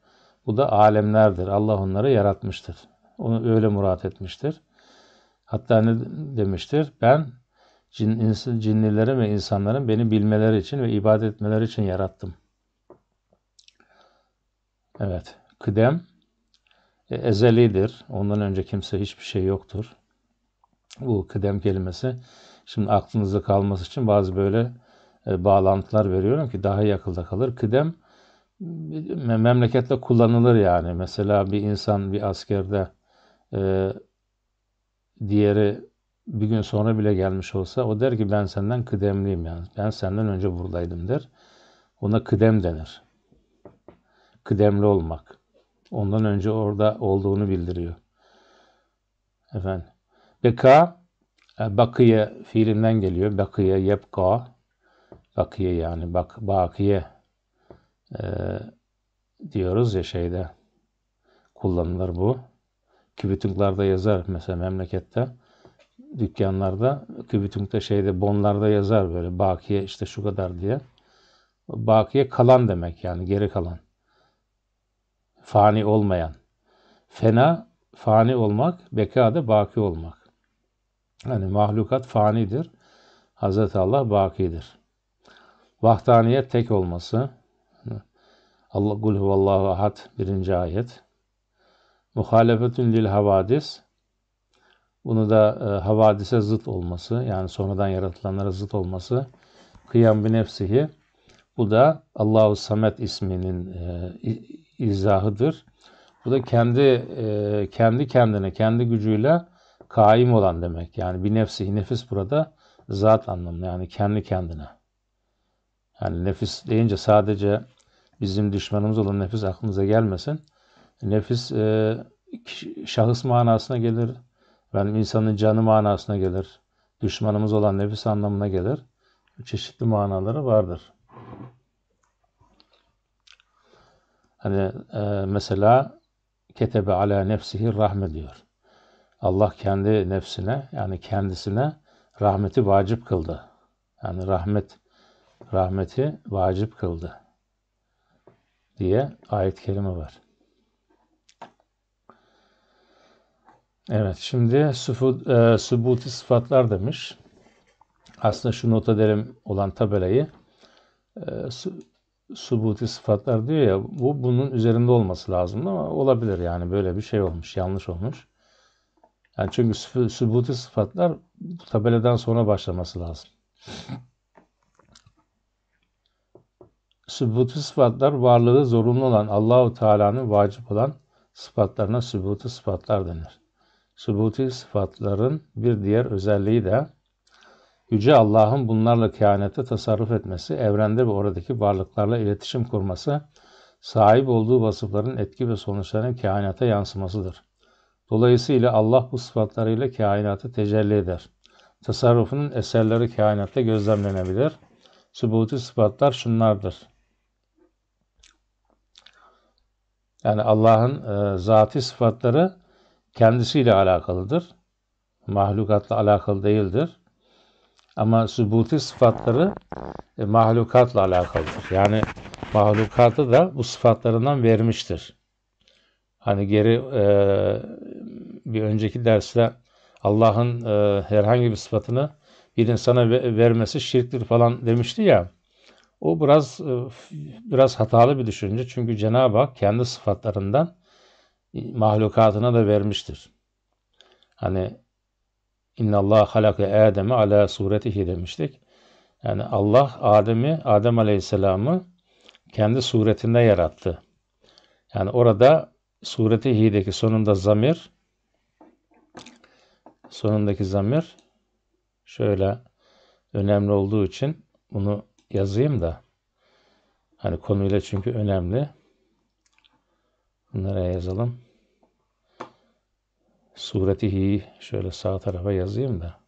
Bu da alemlerdir. Allah onları yaratmıştır. Onu öyle murat etmiştir. Hatta ne demiştir? Ben cin, cinlilerin ve insanların beni bilmeleri için ve ibadet etmeleri için yarattım. Evet, kıdem e, ezelidir. Ondan önce kimse hiçbir şey yoktur. Bu kıdem kelimesi şimdi aklınızda kalması için bazı böyle e, bağlantılar veriyorum ki daha yakılda kalır. Kıdem memlekette kullanılır yani. Mesela bir insan bir askerde e, diğeri bir gün sonra bile gelmiş olsa o der ki ben senden kıdemliyim yani. Ben senden önce buradaydım der. Ona kıdem denir. Kıdemli olmak. Ondan önce orada olduğunu bildiriyor. Efendim. Beka e, bakiye fiilinden geliyor. Bakiye yepka. Bakiye yani bak bakiye e, diyoruz ya şeyde kullanılır bu. Ki bütün yazar mesela memlekette dükkanlarda Kıbütünk'te şeyde bonlarda yazar böyle bakiye işte şu kadar diye. Bakiye kalan demek yani geri kalan. Fani olmayan. Fena fani olmak, beka da baki olmak. hani mahlukat fanidir. Hazreti Allah bakidir. Vahdaniyet tek olması. Allah kul huvallahu ahad birinci ayet. Muhalefetün lil havadis bunu da e, havadise zıt olması yani sonradan yaratılanlara zıt olması kıyam bi nefsihi. Bu da Allahu Samet isminin e, izahıdır. Bu da kendi e, kendi kendine, kendi gücüyle kaim olan demek. Yani bir nefsi, nefis burada zat anlamında yani kendi kendine. Yani nefis deyince sadece bizim düşmanımız olan nefis aklımıza gelmesin. Nefis e, şahıs manasına gelir, Efendim insanın canı manasına gelir. Düşmanımız olan nefis anlamına gelir. Çeşitli manaları vardır. Hani e, mesela ketebe ala nefsihi rahme diyor. Allah kendi nefsine yani kendisine rahmeti vacip kıldı. Yani rahmet rahmeti vacip kıldı diye ayet kelime var. Evet şimdi süfud, e, sübuti sıfatlar demiş. Aslında şu nota derim olan tabelayı e, subuti sıfatlar diyor ya bu bunun üzerinde olması lazım ama olabilir yani böyle bir şey olmuş yanlış olmuş. Yani çünkü sü, sübuti sıfatlar bu tabeladan sonra başlaması lazım. sübuti sıfatlar varlığı zorunlu olan Allahu Teala'nın vacip olan sıfatlarına sübuti sıfatlar denir. Sübuti sıfatların bir diğer özelliği de Yüce Allah'ın bunlarla kainatı tasarruf etmesi, evrende ve oradaki varlıklarla iletişim kurması, sahip olduğu vasıfların etki ve sonuçlarının kainata yansımasıdır. Dolayısıyla Allah bu sıfatlarıyla kainatı tecelli eder. Tasarrufunun eserleri kainatta gözlemlenebilir. Sübuti sıfatlar şunlardır. Yani Allah'ın e, zati sıfatları kendisiyle alakalıdır. Mahlukatla alakalı değildir. Ama sübuti sıfatları e, mahlukatla alakalıdır. Yani mahlukatı da bu sıfatlarından vermiştir. Hani geri e, bir önceki derste Allah'ın e, herhangi bir sıfatını bir insana vermesi şirktir falan demişti ya. O biraz e, biraz hatalı bir düşünce. Çünkü Cenab-ı Hak kendi sıfatlarından mahlukatına da vermiştir. Hani inna Allah halaka Adem'i ala suretihi demiştik. Yani Allah Adem'i, Adem Aleyhisselam'ı kendi suretinde yarattı. Yani orada sureti hideki sonunda zamir sonundaki zamir şöyle önemli olduğu için bunu yazayım da hani konuyla çünkü önemli. Nereye yazalım? Suretihi şöyle sağ tarafa yazayım da.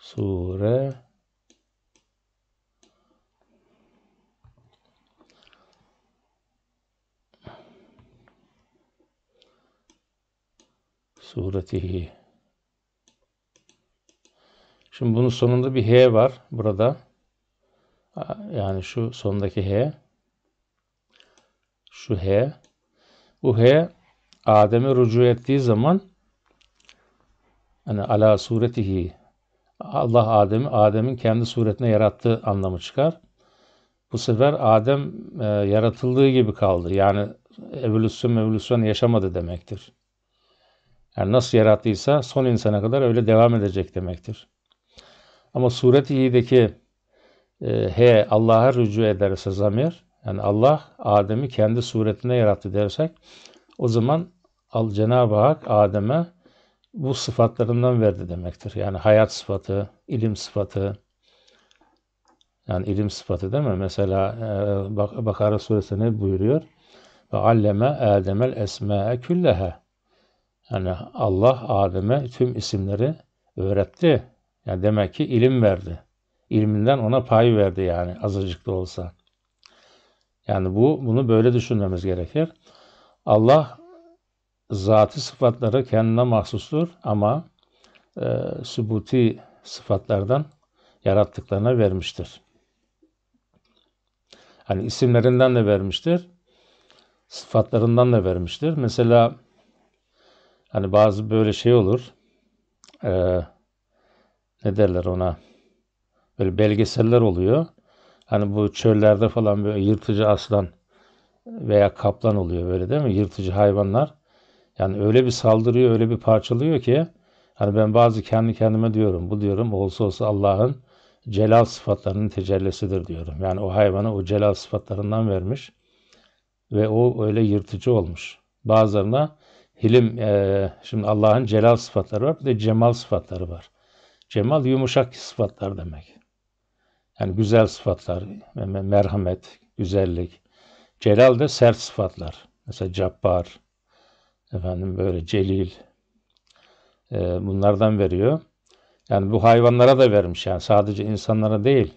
Sure suretihi. Şimdi bunun sonunda bir H var burada. Yani şu sondaki H şu H. Bu H Adem'e rücu ettiği zaman hani ala suretihi Allah Adem'i Adem'in kendi suretine yarattığı anlamı çıkar. Bu sefer Adem e, yaratıldığı gibi kaldı. Yani evolüsyon evolüsyon yaşamadı demektir. Yani nasıl yarattıysa son insana kadar öyle devam edecek demektir. Ama sureti iyideki e, he Allah'a rücu ederse zamir yani Allah Adem'i kendi suretine yarattı dersek o zaman Al Cenab-ı Hak Adem'e bu sıfatlarından verdi demektir. Yani hayat sıfatı, ilim sıfatı, yani ilim sıfatı değil mi? Mesela e, Bakara suresi ne buyuruyor? Ve alleme Adem'el esma'e küllehe. Yani Allah Adem'e tüm isimleri öğretti. Yani demek ki ilim verdi. İlminden ona pay verdi yani azıcık da olsa. Yani bu bunu böyle düşünmemiz gerekir. Allah zati sıfatları kendine mahsustur ama e, sübuti sıfatlardan yarattıklarına vermiştir. Hani isimlerinden de vermiştir, sıfatlarından da vermiştir. Mesela hani bazı böyle şey olur, e, ne derler ona, böyle belgeseller oluyor. Hani bu çöllerde falan böyle yırtıcı aslan veya kaplan oluyor böyle değil mi? Yırtıcı hayvanlar. Yani öyle bir saldırıyor, öyle bir parçalıyor ki hani ben bazı kendi kendime diyorum bu diyorum olsa olsa Allah'ın celal sıfatlarının tecellisidir diyorum. Yani o hayvana o celal sıfatlarından vermiş ve o öyle yırtıcı olmuş. Bazılarına hilim, e, şimdi Allah'ın celal sıfatları var bir de cemal sıfatları var. Cemal yumuşak sıfatlar demek. Yani güzel sıfatlar, merhamet, güzellik. Celal de sert sıfatlar. Mesela cabbar, efendim böyle celil. E, bunlardan veriyor. Yani bu hayvanlara da vermiş yani sadece insanlara değil.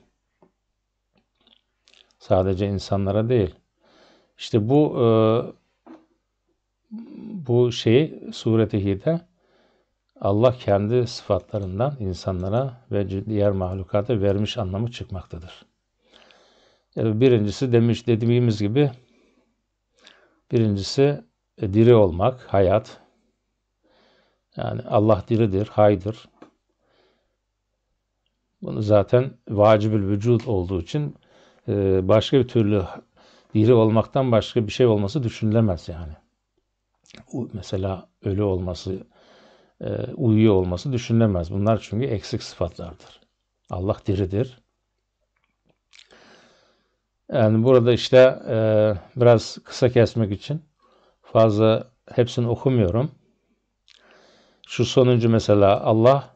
Sadece insanlara değil. İşte bu e, bu şey sureti hide Allah kendi sıfatlarından insanlara ve diğer mahlukata vermiş anlamı çıkmaktadır. E, birincisi demiş dediğimiz gibi birincisi e, diri olmak, hayat. Yani Allah diridir, haydır. Bunu zaten vacibül vücut olduğu için e, başka bir türlü diri olmaktan başka bir şey olması düşünülemez yani. Mesela ölü olması e, uyuyor olması düşünülemez. Bunlar çünkü eksik sıfatlardır. Allah diridir. Yani burada işte e, biraz kısa kesmek için fazla hepsini okumuyorum. Şu sonuncu mesela Allah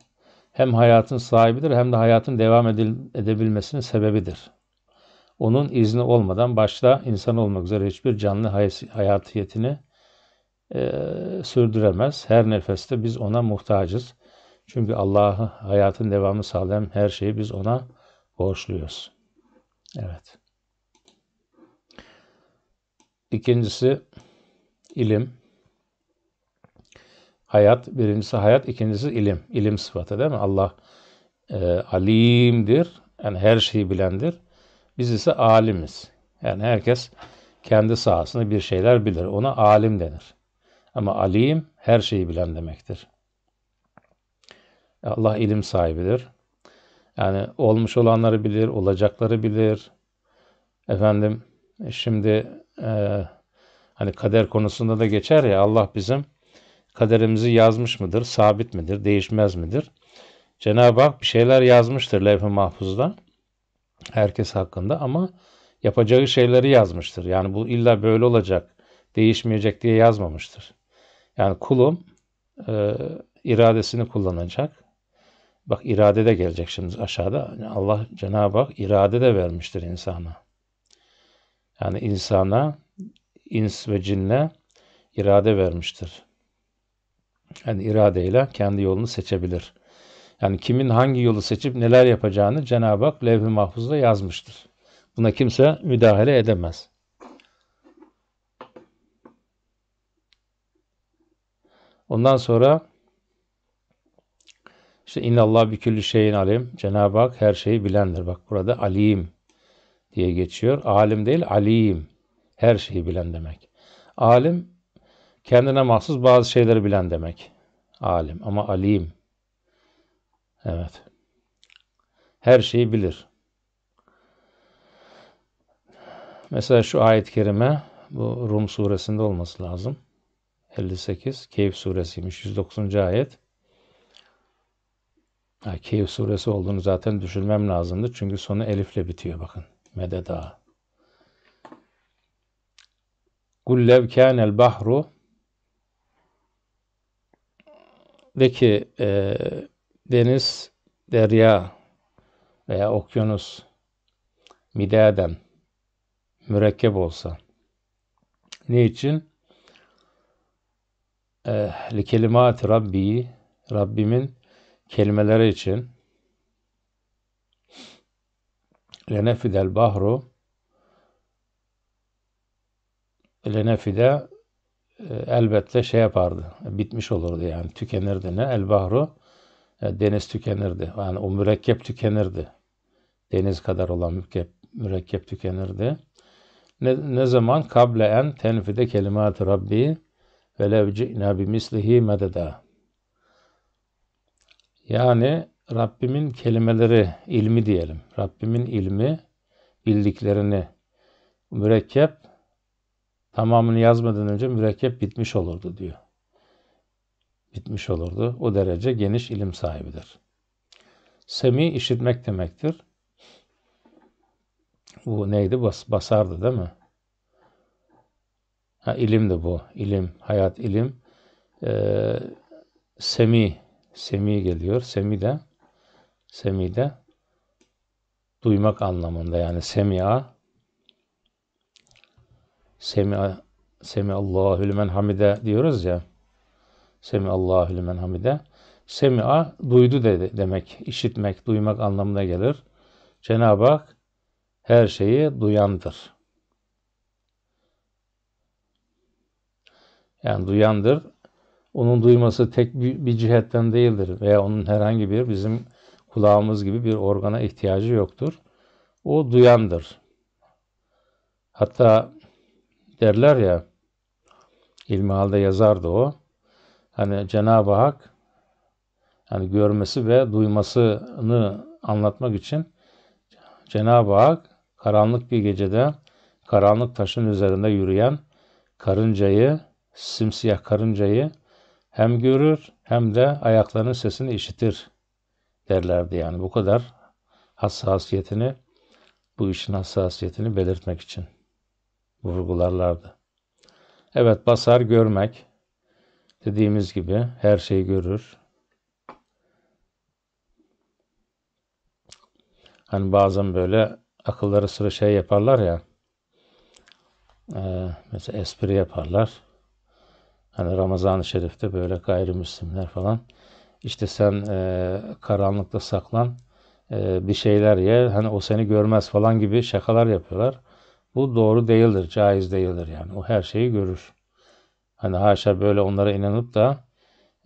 hem hayatın sahibidir hem de hayatın devam edebilmesinin sebebidir. Onun izni olmadan başta insan olmak üzere hiçbir canlı hay- hayatiyetini e, sürdüremez. Her nefeste biz ona muhtacız. Çünkü Allah'ı hayatın devamı sağlayan her şeyi biz ona borçluyuz. Evet. İkincisi ilim. Hayat, birincisi hayat, ikincisi ilim. İlim sıfatı değil mi? Allah e, alimdir, yani her şeyi bilendir. Biz ise alimiz. Yani herkes kendi sahasında bir şeyler bilir. Ona alim denir. Ama alim her şeyi bilen demektir. E, Allah ilim sahibidir. Yani olmuş olanları bilir, olacakları bilir. Efendim e, şimdi e, hani kader konusunda da geçer ya Allah bizim kaderimizi yazmış mıdır, sabit midir, değişmez midir? Cenab-ı Hak bir şeyler yazmıştır levh-i mahfuzda herkes hakkında ama yapacağı şeyleri yazmıştır. Yani bu illa böyle olacak, değişmeyecek diye yazmamıştır. Yani kulum e, iradesini kullanacak. Bak irade de gelecek şimdi aşağıda. Allah Cenab-ı Hak irade de vermiştir insana. Yani insana, ins ve cinne irade vermiştir. Yani iradeyle kendi yolunu seçebilir. Yani kimin hangi yolu seçip neler yapacağını Cenab-ı Hak levh-i mahfuzda yazmıştır. Buna kimse müdahale edemez. Ondan sonra işte inallah bi külli şeyin alim. Cenab-ı Hak her şeyi bilendir. Bak burada alim diye geçiyor. Alim değil alim. Her şeyi bilen demek. Alim kendine mahsus bazı şeyleri bilen demek. Alim ama alim. Evet. Her şeyi bilir. Mesela şu ayet-i kerime bu Rum suresinde olması lazım. 58 Keyif suresiymiş. 190. ayet. Ha, Keyif suresi olduğunu zaten düşünmem lazımdı. Çünkü sonu elifle bitiyor bakın. Mededa. Kul lev kânel bahru de ki e, deniz, derya veya okyanus midaden mürekkep olsa. Ne için? Eh, li kelimati Rabbi Rabbimin kelimeleri için lenefidel bahru lenefide eh, elbette şey yapardı. Bitmiş olurdu yani tükenirdi ne? El bahru eh, deniz tükenirdi. Yani o mürekkep tükenirdi. Deniz kadar olan mürekkep, mürekkep tükenirdi. Ne, ne zaman? Kable en tenfide kelimat Rabbi velev ci'na bimislihi mededa. Yani Rabbimin kelimeleri, ilmi diyelim. Rabbimin ilmi, bildiklerini mürekkep tamamını yazmadan önce mürekkep bitmiş olurdu diyor. Bitmiş olurdu. O derece geniş ilim sahibidir. Semi işitmek demektir. Bu neydi? Bas, basardı değil mi? Ha, ilim de bu. İlim, hayat, ilim. Ee, semi, semi geliyor. Semi de, semi de duymak anlamında yani semia. Semia, semi Allahu limen hamide diyoruz ya. Semi Allahu limen hamide. Semia duydu de demek, işitmek, duymak anlamına gelir. Cenab-ı Hak her şeyi duyandır. Yani duyandır. Onun duyması tek bir cihetten değildir veya onun herhangi bir bizim kulağımız gibi bir organa ihtiyacı yoktur. O duyandır. Hatta derler ya ilmi halde yazardı o. Hani Cenab-ı Hak hani görmesi ve duymasını anlatmak için Cenab-ı Hak karanlık bir gecede karanlık taşın üzerinde yürüyen karıncayı simsiyah karıncayı hem görür hem de ayaklarının sesini işitir derlerdi. Yani bu kadar hassasiyetini, bu işin hassasiyetini belirtmek için vurgularlardı. Evet basar görmek dediğimiz gibi her şeyi görür. Hani bazen böyle akılları sıra şey yaparlar ya. E, mesela espri yaparlar. Hani Ramazan-ı Şerif'te böyle gayrimüslimler falan. İşte sen e, karanlıkta saklan, e, bir şeyler ye, hani o seni görmez falan gibi şakalar yapıyorlar. Bu doğru değildir, caiz değildir yani. O her şeyi görür. Hani haşa böyle onlara inanıp da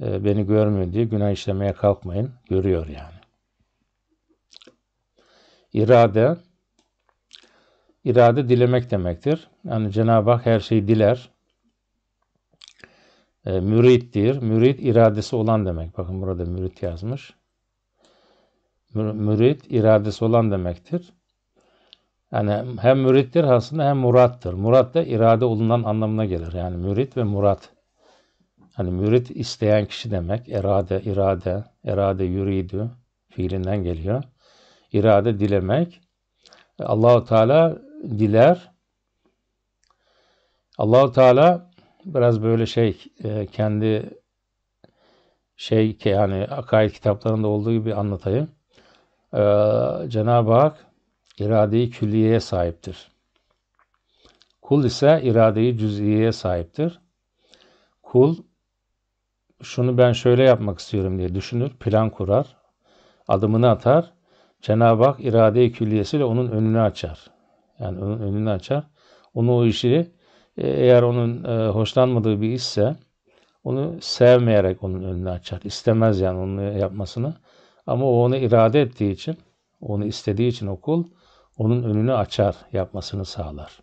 e, beni görmüyor diye günah işlemeye kalkmayın. Görüyor yani. İrade, irade dilemek demektir. Yani Cenab-ı Hak her şeyi diler e, mürittir. Mürit iradesi olan demek. Bakın burada mürit yazmış. Mürit iradesi olan demektir. Yani hem mürittir aslında hem murattır. Murat da irade olunan anlamına gelir. Yani mürit ve murat. Hani mürit isteyen kişi demek. Erade, irade, erade yürüydü fiilinden geliyor. İrade dilemek. Allahu Teala diler. Allahu Teala biraz böyle şey e, kendi şey ki yani akaid kitaplarında olduğu gibi anlatayım. Ee, Cenab-ı Hak iradeyi külliyeye sahiptir. Kul ise iradeyi cüz'iyeye sahiptir. Kul şunu ben şöyle yapmak istiyorum diye düşünür, plan kurar, adımını atar. Cenab-ı Hak iradeyi külliyesiyle onun önünü açar. Yani onun önünü açar. Onu o işi e, eğer onun e, hoşlanmadığı bir işse onu sevmeyerek onun önüne açar. İstemez yani onu yapmasını. Ama o onu irade ettiği için, onu istediği için okul onun önünü açar, yapmasını sağlar.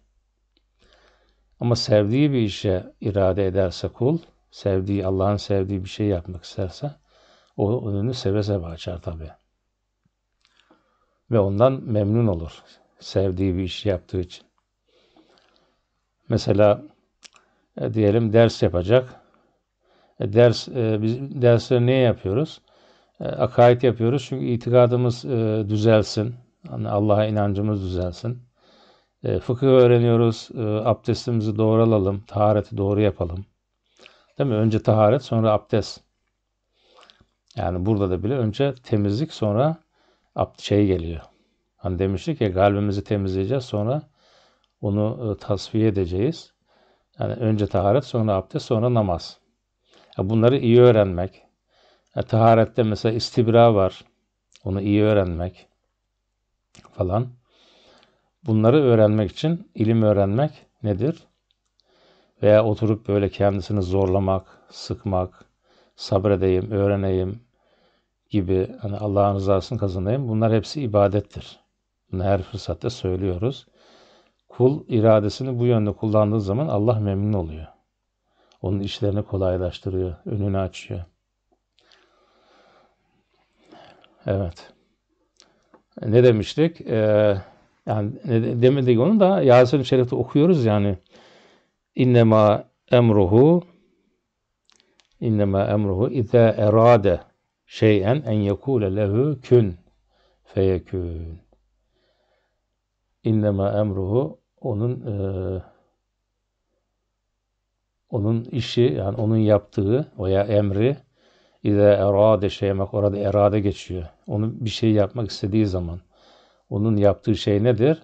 Ama sevdiği bir işe irade ederse kul, sevdiği, Allah'ın sevdiği bir şey yapmak isterse o önünü seve seve açar tabi. Ve ondan memnun olur. Sevdiği bir iş yaptığı için. Mesela e, diyelim ders yapacak. E, ders e, biz dersleri niye yapıyoruz? E, akaid yapıyoruz çünkü itikadımız e, düzelsin. Yani Allah'a inancımız düzelsin. E, fıkıh öğreniyoruz. E, abdestimizi doğru alalım. Tahareti doğru yapalım. Değil mi? Önce taharet sonra abdest. Yani burada da bile önce temizlik sonra şey geliyor. Hani demiştik ya kalbimizi temizleyeceğiz sonra onu e, tasfiye edeceğiz. Yani önce taharet, sonra abdest, sonra namaz. Bunları iyi öğrenmek. Taharette mesela istibra var. Onu iyi öğrenmek falan. Bunları öğrenmek için ilim öğrenmek nedir? Veya oturup böyle kendisini zorlamak, sıkmak, sabredeyim, öğreneyim gibi hani Allah'ın rızasını kazanayım. Bunlar hepsi ibadettir. Bunu her fırsatta söylüyoruz. Kul iradesini bu yönde kullandığı zaman Allah memnun oluyor. Onun işlerini kolaylaştırıyor, önünü açıyor. Evet. Ne demiştik? Ee, yani ne demedik onu da Yasin Şerif'te okuyoruz yani. İnnema emruhu innema emruhu izâ erade şeyen en yekûle lehu kün feyekûn. İnnema emruhu onun e, onun işi yani onun yaptığı veya emri İde erade şeymek orada erade geçiyor. Onun bir şey yapmak istediği zaman onun yaptığı şey nedir?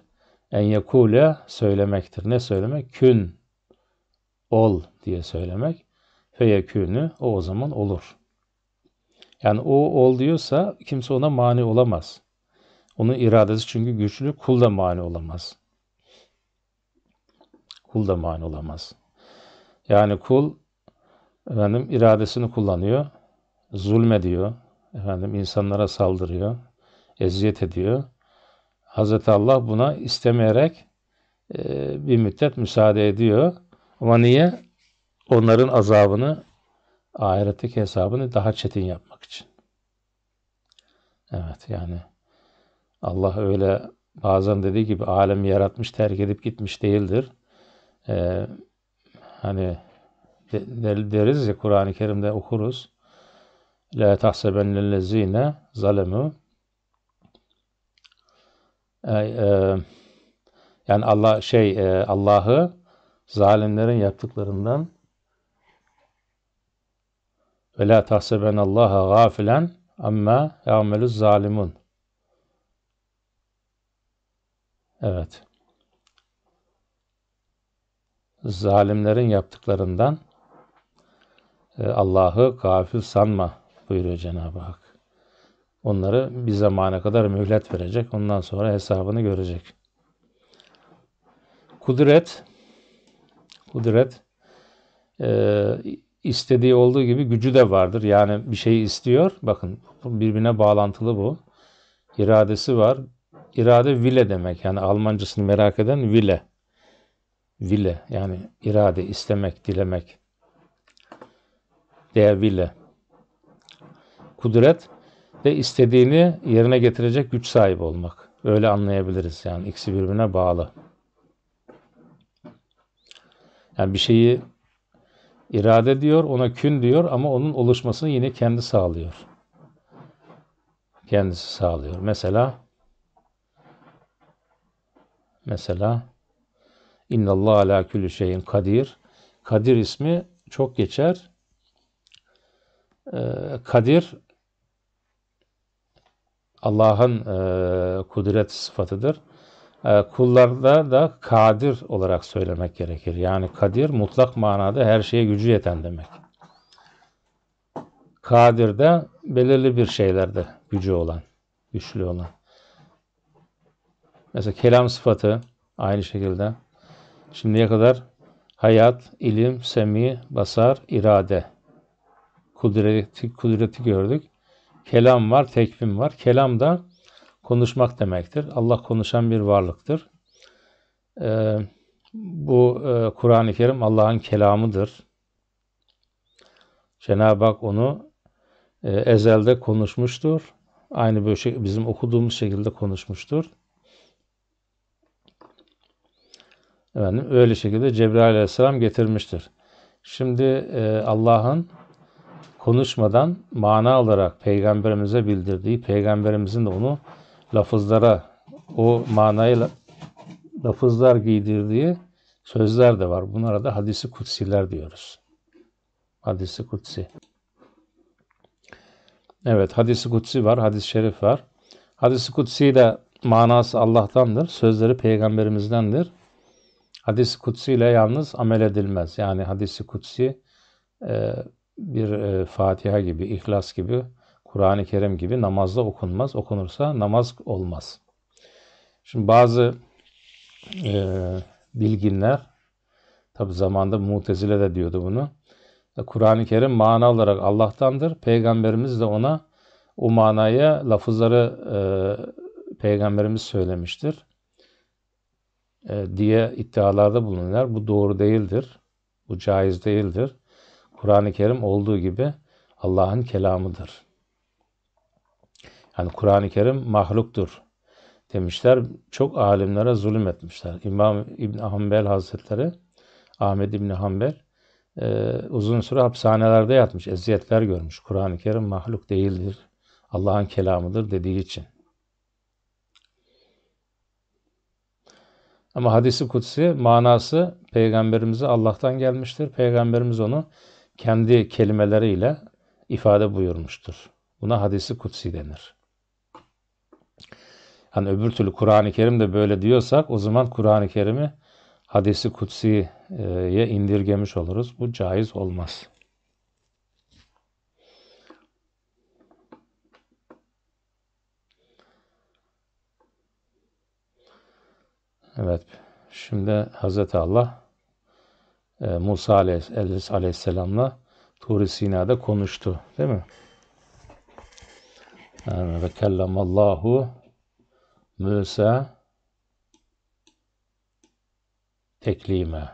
En yekule söylemektir. Ne söylemek? Kün ol diye söylemek. Feyekünü o o zaman olur. Yani o ol diyorsa kimse ona mani olamaz. Onun iradesi çünkü güçlü kul da mani olamaz. Kul da mani olamaz. Yani kul efendim iradesini kullanıyor, zulme diyor, efendim insanlara saldırıyor, eziyet ediyor. Hazreti Allah buna istemeyerek e, bir müddet müsaade ediyor. Ama niye? Onların azabını, ahiretteki hesabını daha çetin yapmak için. Evet yani Allah öyle bazen dediği gibi alemi yaratmış terk edip gitmiş değildir e, hani de, deriz ya Kur'an-ı Kerim'de okuruz. La tahsebennellezine zalemu ee, e, yani Allah şey e, Allah'ı zalimlerin yaptıklarından ve la tahseben Allah'a gafilen amma ya'meluz zalimun. Evet zalimlerin yaptıklarından e, Allah'ı gafil sanma buyuruyor Cenab-ı Hak. Onları bir zamana kadar mühlet verecek. Ondan sonra hesabını görecek. Kudret kudret e, istediği olduğu gibi gücü de vardır. Yani bir şey istiyor. Bakın birbirine bağlantılı bu. İradesi var. İrade vile demek. Yani Almancasını merak eden vile. Vile yani irade, istemek, dilemek. Değer vile. Kudret ve istediğini yerine getirecek güç sahibi olmak. Öyle anlayabiliriz yani ikisi birbirine bağlı. Yani bir şeyi irade diyor, ona kün diyor ama onun oluşmasını yine kendi sağlıyor. Kendisi sağlıyor. Mesela mesela İnna İnnallah ala külü şeyin kadir. Kadir ismi çok geçer. Ee, kadir Allah'ın e, kudret sıfatıdır. Ee, kullarda da kadir olarak söylemek gerekir. Yani kadir mutlak manada her şeye gücü yeten demek. Kadir de belirli bir şeylerde gücü olan, güçlü olan. Mesela kelam sıfatı aynı şekilde Şimdiye kadar hayat, ilim, semi, basar, irade. Kudreti, kudreti gördük. Kelam var, tekvim var. Kelam da konuşmak demektir. Allah konuşan bir varlıktır. Ee, bu e, Kur'an-ı Kerim Allah'ın kelamıdır. Cenab-ı Hak onu e, ezelde konuşmuştur. Aynı böyle şey, bizim okuduğumuz şekilde konuşmuştur. Efendim öyle şekilde Cebrail aleyhisselam getirmiştir. Şimdi e, Allah'ın konuşmadan mana olarak peygamberimize bildirdiği, peygamberimizin de onu lafızlara, o manayı lafızlar giydirdiği sözler de var. Bunlara da hadisi kutsiler diyoruz. Hadisi kutsi. Evet, hadisi kutsi var, hadis-i şerif var. Hadisi kutsi de manası Allah'tandır, sözleri peygamberimizdendir. Hadis-i kutsi ile yalnız amel edilmez. Yani hadisi kutsi e, bir e, Fatiha gibi, İhlas gibi, Kur'an-ı Kerim gibi namazda okunmaz. Okunursa namaz olmaz. Şimdi bazı e, bilginler, tabi zamanda Mutezile de diyordu bunu. Kur'an-ı Kerim mana olarak Allah'tandır. Peygamberimiz de ona o manaya lafızları e, Peygamberimiz söylemiştir. E, diye iddialarda bulunurlar. Bu doğru değildir. Bu caiz değildir. Kur'an-ı Kerim olduğu gibi Allah'ın kelamıdır. Yani Kur'an-ı Kerim mahluktur demişler. Çok alimlere zulüm etmişler. İmam İbn Hanbel Hazretleri, Ahmed İbn Hanbel e, uzun süre hapishanelerde yatmış, eziyetler görmüş. Kur'an-ı Kerim mahluk değildir. Allah'ın kelamıdır dediği için. Ama hadisi kutsi manası peygamberimize Allah'tan gelmiştir. Peygamberimiz onu kendi kelimeleriyle ifade buyurmuştur. Buna hadisi kutsi denir. Hani öbür türlü Kur'an-ı Kerim'de böyle diyorsak o zaman Kur'an-ı Kerim'i hadisi kutsiye indirgemiş oluruz. Bu caiz olmaz. Evet. Şimdi Hazreti Allah e, Musa Aleyhisselam'la Tur-i Sina'da konuştu. Değil mi? Yani ve kellamallahu Musa teklime.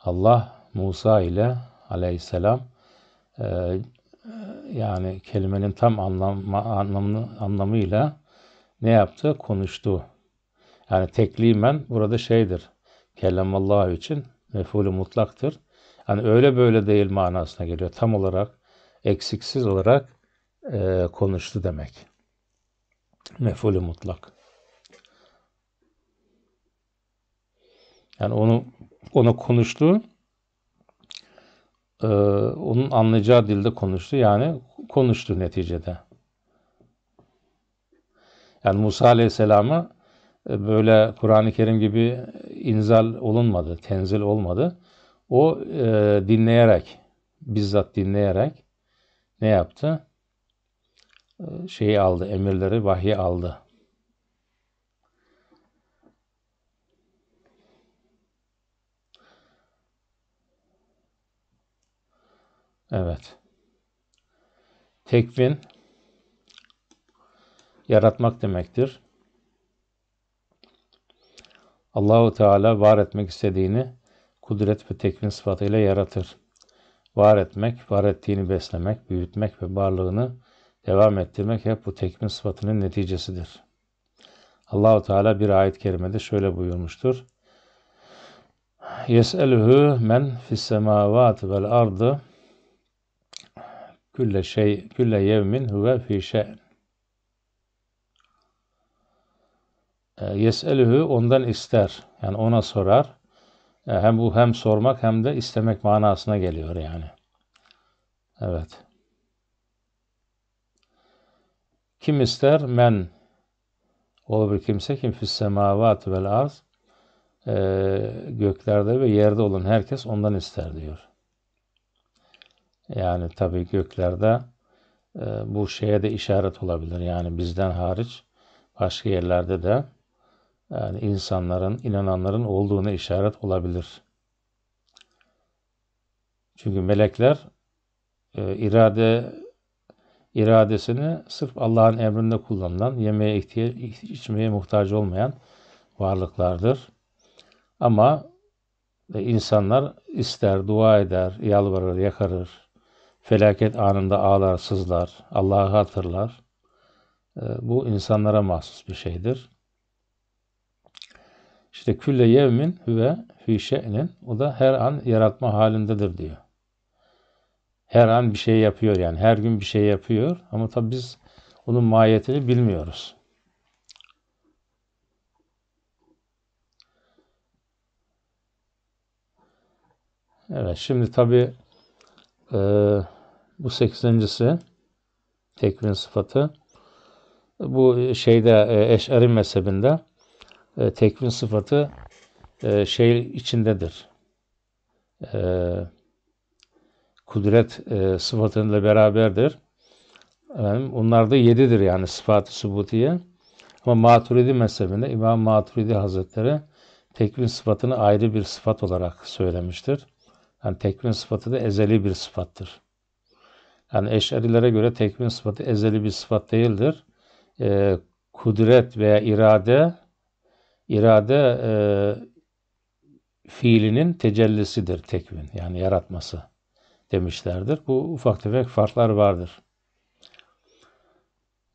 Allah Musa ile aleyhisselam e, yani kelimenin tam anlamı anlamı anlamıyla ne yaptı? Konuştu. Yani teklimen burada şeydir. Kellamallahu için mefulü mutlaktır. Yani öyle böyle değil manasına geliyor. Tam olarak, eksiksiz olarak e, konuştu demek. Mefulü mutlak. Yani onu ona konuştu. E, onun anlayacağı dilde konuştu. Yani konuştu neticede. Yani Musa Aleyhisselam'a e, böyle Kur'an-ı Kerim gibi inzal olunmadı, tenzil olmadı. O e, dinleyerek, bizzat dinleyerek ne yaptı? E, şeyi aldı, emirleri, vahyi aldı. Evet. Tekvin yaratmak demektir. Allahu Teala var etmek istediğini kudret ve tekvin sıfatıyla yaratır. Var etmek, var ettiğini beslemek, büyütmek ve varlığını devam ettirmek hep bu tekvin sıfatının neticesidir. Allahu Teala bir ayet kerimede şöyle buyurmuştur. Yes'elühü men fis semavati vel ardı külle şey külle yevmin huve fi şe'n Ee, yeselühü ondan ister. Yani ona sorar. Ee, hem bu hem sormak hem de istemek manasına geliyor yani. Evet. Kim ister? Men. olabilir bir kimse kim fis semavat vel arz. Ee, göklerde ve yerde olan herkes ondan ister diyor. Yani tabii göklerde e, bu şeye de işaret olabilir. Yani bizden hariç başka yerlerde de yani insanların, inananların olduğuna işaret olabilir. Çünkü melekler e, irade iradesini sırf Allah'ın emrinde kullanılan, yemeğe ihtiyaç, içmeye muhtaç olmayan varlıklardır. Ama e, insanlar ister, dua eder, yalvarır, yakarır, felaket anında ağlar, sızlar, Allah'ı hatırlar. E, bu insanlara mahsus bir şeydir. İşte külle yevmin ve fi şe'nin. O da her an yaratma halindedir diyor. Her an bir şey yapıyor yani. Her gün bir şey yapıyor. Ama tabi biz onun mahiyetini bilmiyoruz. Evet şimdi tabi e, bu sekizincisi tekvin sıfatı bu şeyde e, eşeri mezhebinde e, tekvin sıfatı e, şey içindedir. E, kudret e, sıfatıyla beraberdir. Efendim, bunlar da yedidir yani sıfatı subutiye. Ama Maturidi mezhebinde İmam Maturidi Hazretleri tekvin sıfatını ayrı bir sıfat olarak söylemiştir. Yani tekvin sıfatı da ezeli bir sıfattır. Yani eşerilere göre tekvin sıfatı ezeli bir sıfat değildir. E, kudret veya irade irade e, fiilinin tecellisidir tekvin yani yaratması demişlerdir. Bu ufak tefek farklar vardır.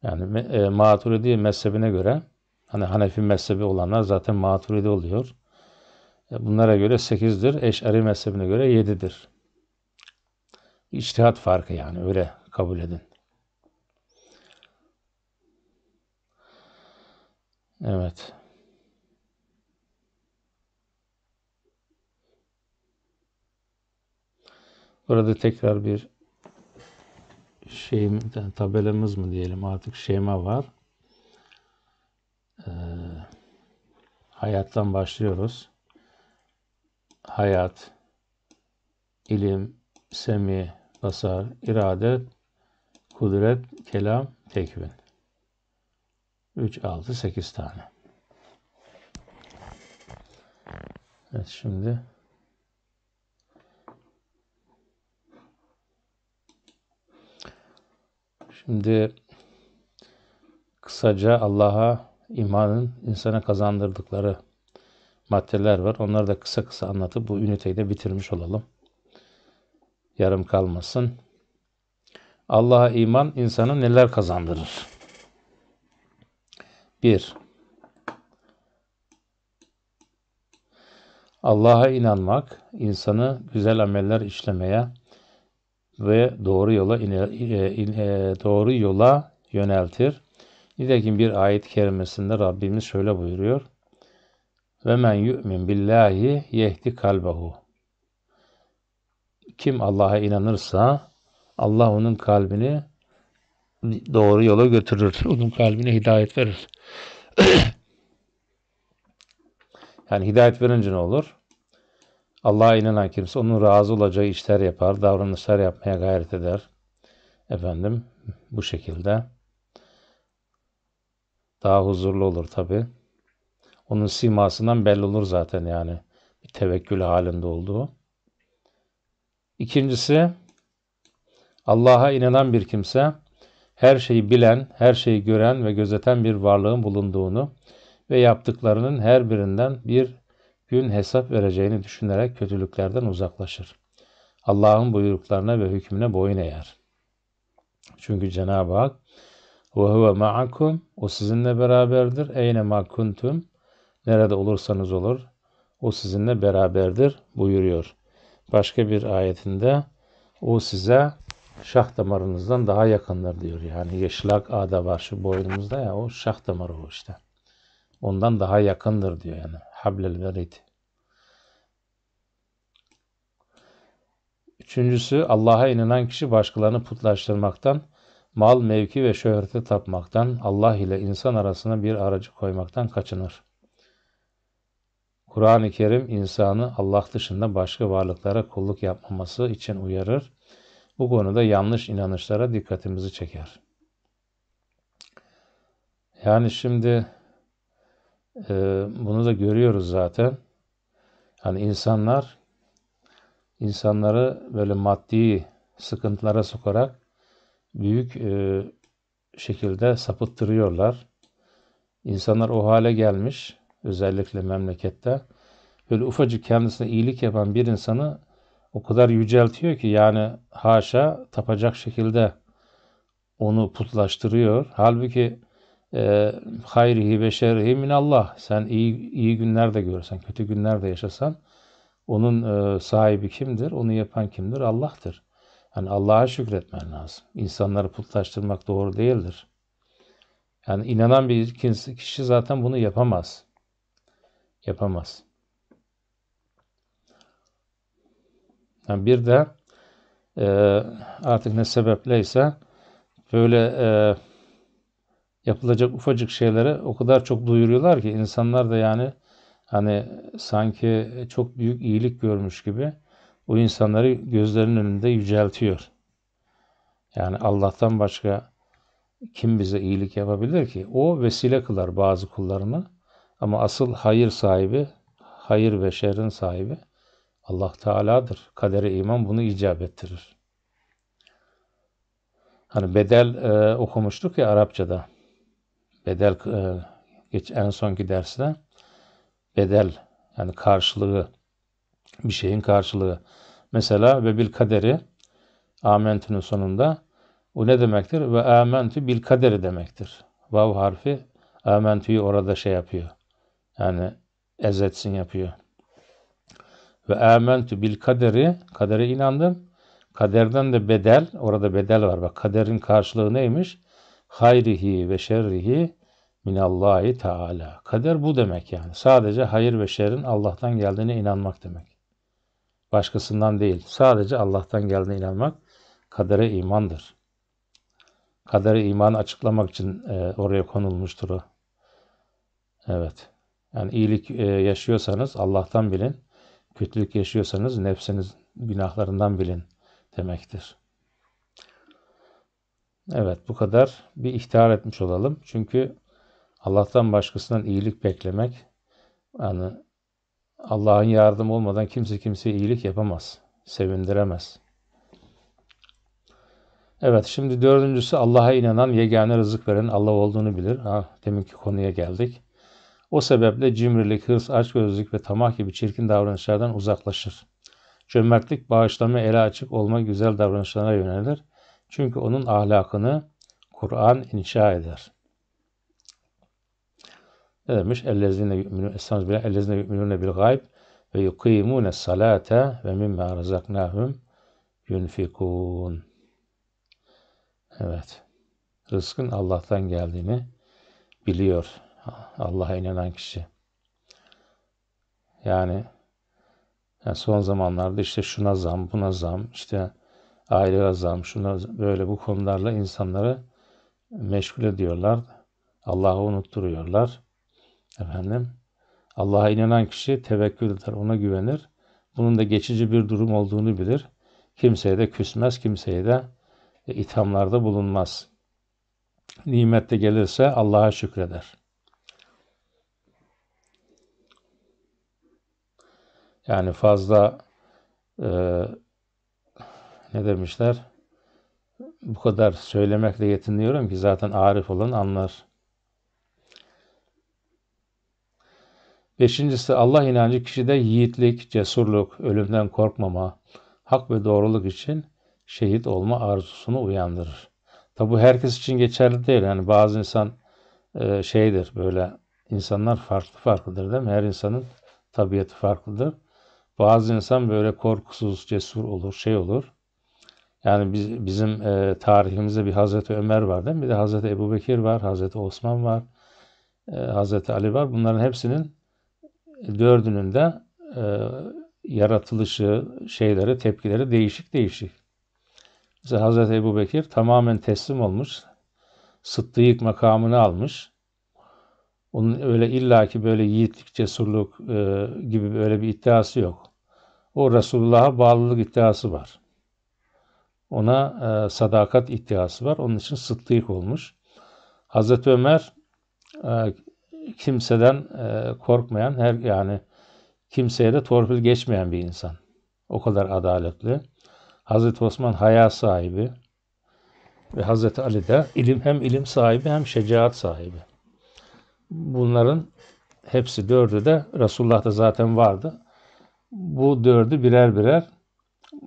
Yani e, Maturidi mezhebine göre hani Hanefi mezhebi olanlar zaten Maturidi oluyor. E, bunlara göre 8'dir. Eş'ari mezhebine göre 7'dir. İçtihat farkı yani öyle kabul edin. Evet. Burada tekrar bir şey, yani tabelamız mı diyelim artık şema var. Ee, hayattan başlıyoruz. Hayat, ilim, semi, basar, irade, kudret, kelam, tekvin. 3, 6, 8 tane. Evet şimdi Şimdi kısaca Allah'a imanın insana kazandırdıkları maddeler var. Onları da kısa kısa anlatıp bu üniteyi de bitirmiş olalım. Yarım kalmasın. Allah'a iman insana neler kazandırır? 1. Allah'a inanmak insanı güzel ameller işlemeye, ve doğru yola e, doğru yola yöneltir. Nitekim bir ayet-i kerimesinde Rabbimiz şöyle buyuruyor. Ve men yu'min billahi yehdi kalbahu. Kim Allah'a inanırsa Allah onun kalbini doğru yola götürür. Onun kalbine hidayet verir. yani hidayet verince ne olur? Allah'a inanan kimse onun razı olacağı işler yapar, davranışlar yapmaya gayret eder. Efendim bu şekilde daha huzurlu olur tabi. Onun simasından belli olur zaten yani bir tevekkül halinde olduğu. İkincisi Allah'a inanan bir kimse her şeyi bilen, her şeyi gören ve gözeten bir varlığın bulunduğunu ve yaptıklarının her birinden bir gün hesap vereceğini düşünerek kötülüklerden uzaklaşır. Allah'ın buyruklarına ve hükmüne boyun eğer. Çünkü Cenab-ı Hak وَهُوَ مَعَكُمْ O sizinle beraberdir. Eyne makuntum Nerede olursanız olur. O sizinle beraberdir buyuruyor. Başka bir ayetinde o size şah damarınızdan daha yakındır diyor. Yani yeşilak ağda var şu boynumuzda ya o şah damarı o işte. Ondan daha yakındır diyor yani. Hablel verid. Üçüncüsü Allah'a inanan kişi başkalarını putlaştırmaktan, mal, mevki ve şöhrete tapmaktan, Allah ile insan arasına bir aracı koymaktan kaçınır. Kur'an-ı Kerim insanı Allah dışında başka varlıklara kulluk yapmaması için uyarır. Bu konuda yanlış inanışlara dikkatimizi çeker. Yani şimdi e, bunu da görüyoruz zaten. Yani insanlar insanları böyle maddi sıkıntılara sokarak büyük e, şekilde sapıttırıyorlar. İnsanlar o hale gelmiş özellikle memlekette. Böyle ufacık kendisine iyilik yapan bir insanı o kadar yüceltiyor ki yani haşa tapacak şekilde onu putlaştırıyor. Halbuki e, hayrihi ve şerrihi minallah. Sen iyi, iyi günler de görsen, kötü günler de yaşasan onun e, sahibi kimdir? Onu yapan kimdir? Allah'tır. Yani Allah'a şükretmen lazım. İnsanları putlaştırmak doğru değildir. Yani inanan bir kişi zaten bunu yapamaz. Yapamaz. Yani bir de e, artık ne sebepleyse böyle e, yapılacak ufacık şeyleri o kadar çok duyuruyorlar ki insanlar da yani hani sanki çok büyük iyilik görmüş gibi o insanları gözlerinin önünde yüceltiyor. Yani Allah'tan başka kim bize iyilik yapabilir ki? O vesile kılar bazı kullarını ama asıl hayır sahibi, hayır ve şerrin sahibi Allah Teala'dır. Kadere iman bunu icap ettirir. Hani bedel e, okumuştuk ya Arapçada. Bedel e, geç en sonki derste bedel yani karşılığı bir şeyin karşılığı. Mesela ve bil kaderi amentünün sonunda bu ne demektir? Ve amentü bil kaderi demektir. Vav harfi amentüyü orada şey yapıyor. Yani ezetsin yapıyor. Ve amentü bil kaderi, kadere inandım. Kaderden de bedel, orada bedel var. Bak kaderin karşılığı neymiş? Hayrihi ve şerrihi minallahi teala. Kader bu demek yani. Sadece hayır ve şerrin Allah'tan geldiğine inanmak demek. Başkasından değil. Sadece Allah'tan geldiğine inanmak kadere imandır. Kadere iman açıklamak için e, oraya konulmuştur o. Evet. Yani iyilik e, yaşıyorsanız Allah'tan bilin. Kötülük yaşıyorsanız nefsiniz günahlarından bilin demektir. Evet bu kadar bir ihtiyar etmiş olalım. Çünkü Allah'tan başkasından iyilik beklemek yani Allah'ın yardım olmadan kimse kimseye iyilik yapamaz, sevindiremez. Evet şimdi dördüncüsü Allah'a inanan yegane rızık veren Allah olduğunu bilir. Ha, deminki konuya geldik. O sebeple cimrilik, hırs, açgözlülük ve tamah gibi çirkin davranışlardan uzaklaşır. Cömertlik, bağışlama, ele açık olma güzel davranışlara yönelir. Çünkü onun ahlakını Kur'an inşa eder. Ne demiş? Ellezine yu'minu estaiz bile ellezine yu'minune bil gayb ve yukimune salate ve mimme rızaknahum yunfikun. Evet. Rızkın Allah'tan geldiğini biliyor Allah'a inanan kişi. Yani, yani son zamanlarda işte şuna zam, buna zam, işte aileye zam, şuna böyle bu konularla insanları meşgul ediyorlar. Allah'ı unutturuyorlar. Efendim Allah'a inanan kişi tevekkül eder, ona güvenir. Bunun da geçici bir durum olduğunu bilir. Kimseye de küsmez, kimseye de e, ithamlarda bulunmaz. Nimet de gelirse Allah'a şükreder. Yani fazla e, ne demişler? Bu kadar söylemekle yetiniyorum ki zaten arif olan anlar. Beşincisi Allah inancı kişide yiğitlik, cesurluk, ölümden korkmama, hak ve doğruluk için şehit olma arzusunu uyandırır. Tabi bu herkes için geçerli değil. Yani bazı insan e, şeydir böyle insanlar farklı farklıdır değil mi? Her insanın tabiatı farklıdır. Bazı insan böyle korkusuz, cesur olur, şey olur. Yani biz, bizim e, tarihimizde bir Hazreti Ömer var değil mi? Bir de Hazreti Ebu Bekir var, Hazreti Osman var, e, Hazreti Ali var. Bunların hepsinin dördünün de e, yaratılışı, şeyleri, tepkileri değişik değişik. Mesela Hazreti Ebu Bekir tamamen teslim olmuş. Sıddık makamını almış. Onun öyle illaki böyle yiğitlik, cesurluk e, gibi böyle bir iddiası yok. O Resulullah'a bağlılık iddiası var. Ona e, sadakat iddiası var. Onun için sıddık olmuş. Hazreti Ömer e, kimseden e, korkmayan her yani kimseye de torpil geçmeyen bir insan. O kadar adaletli. Hazreti Osman haya sahibi ve Hazreti Ali de ilim hem ilim sahibi hem şecaat sahibi. Bunların hepsi dördü de da zaten vardı. Bu dördü birer birer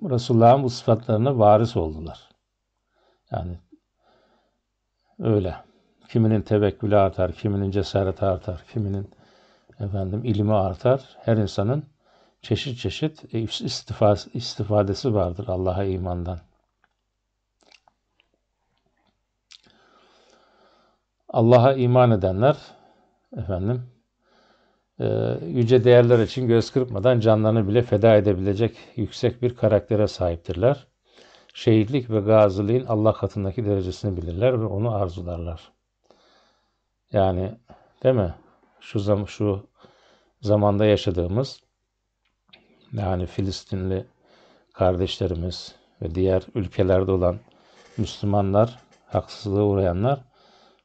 Resulullah'ın bu sıfatlarına varis oldular. Yani öyle. Kiminin tevekkülü artar, kiminin cesareti artar, kiminin efendim ilmi artar. Her insanın çeşit çeşit e, istifas, istifadesi vardır Allah'a imandan. Allah'a iman edenler efendim e, yüce değerler için göz kırpmadan canlarını bile feda edebilecek yüksek bir karaktere sahiptirler. Şehitlik ve gaziliğin Allah katındaki derecesini bilirler ve onu arzularlar. Yani değil mi? Şu zam şu zamanda yaşadığımız yani Filistinli kardeşlerimiz ve diğer ülkelerde olan Müslümanlar, haksızlığa uğrayanlar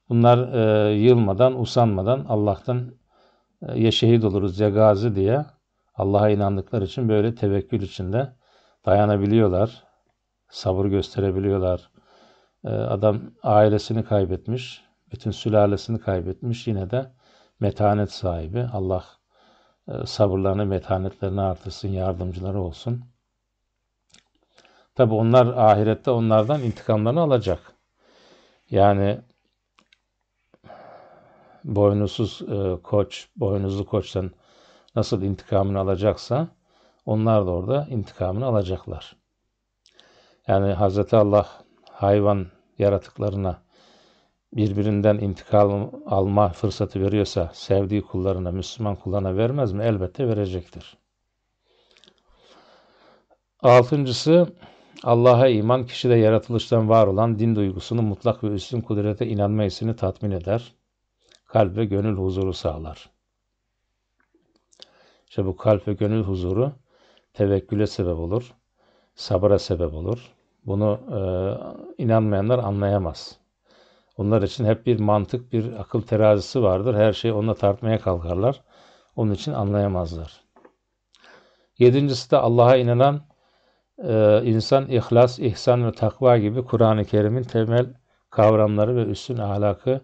bunlar e, yılmadan, usanmadan Allah'tan e, ya şehit oluruz ya gazi diye Allah'a inandıkları için böyle tevekkül içinde dayanabiliyorlar, sabır gösterebiliyorlar. E, adam ailesini kaybetmiş, bütün sülalesini kaybetmiş. Yine de metanet sahibi. Allah e, sabırlarını, metanetlerini artırsın, yardımcıları olsun. Tabi onlar ahirette onlardan intikamlarını alacak. Yani boynuzsuz e, koç, boynuzlu koçtan nasıl intikamını alacaksa onlar da orada intikamını alacaklar. Yani Hz. Allah hayvan yaratıklarına birbirinden intikal alma fırsatı veriyorsa sevdiği kullarına, Müslüman kullarına vermez mi? Elbette verecektir. Altıncısı Allah'a iman kişide yaratılıştan var olan din duygusunu mutlak ve üstün kudrete inanma hissini tatmin eder. Kalp ve gönül huzuru sağlar. İşte bu kalp ve gönül huzuru tevekküle sebep olur, sabra sebep olur. Bunu e, inanmayanlar anlayamaz. Onlar için hep bir mantık, bir akıl terazisi vardır. Her şeyi onunla tartmaya kalkarlar. Onun için anlayamazlar. Yedincisi de Allah'a inanan e, insan ihlas, ihsan ve takva gibi Kur'an-ı Kerim'in temel kavramları ve üstün ahlakı,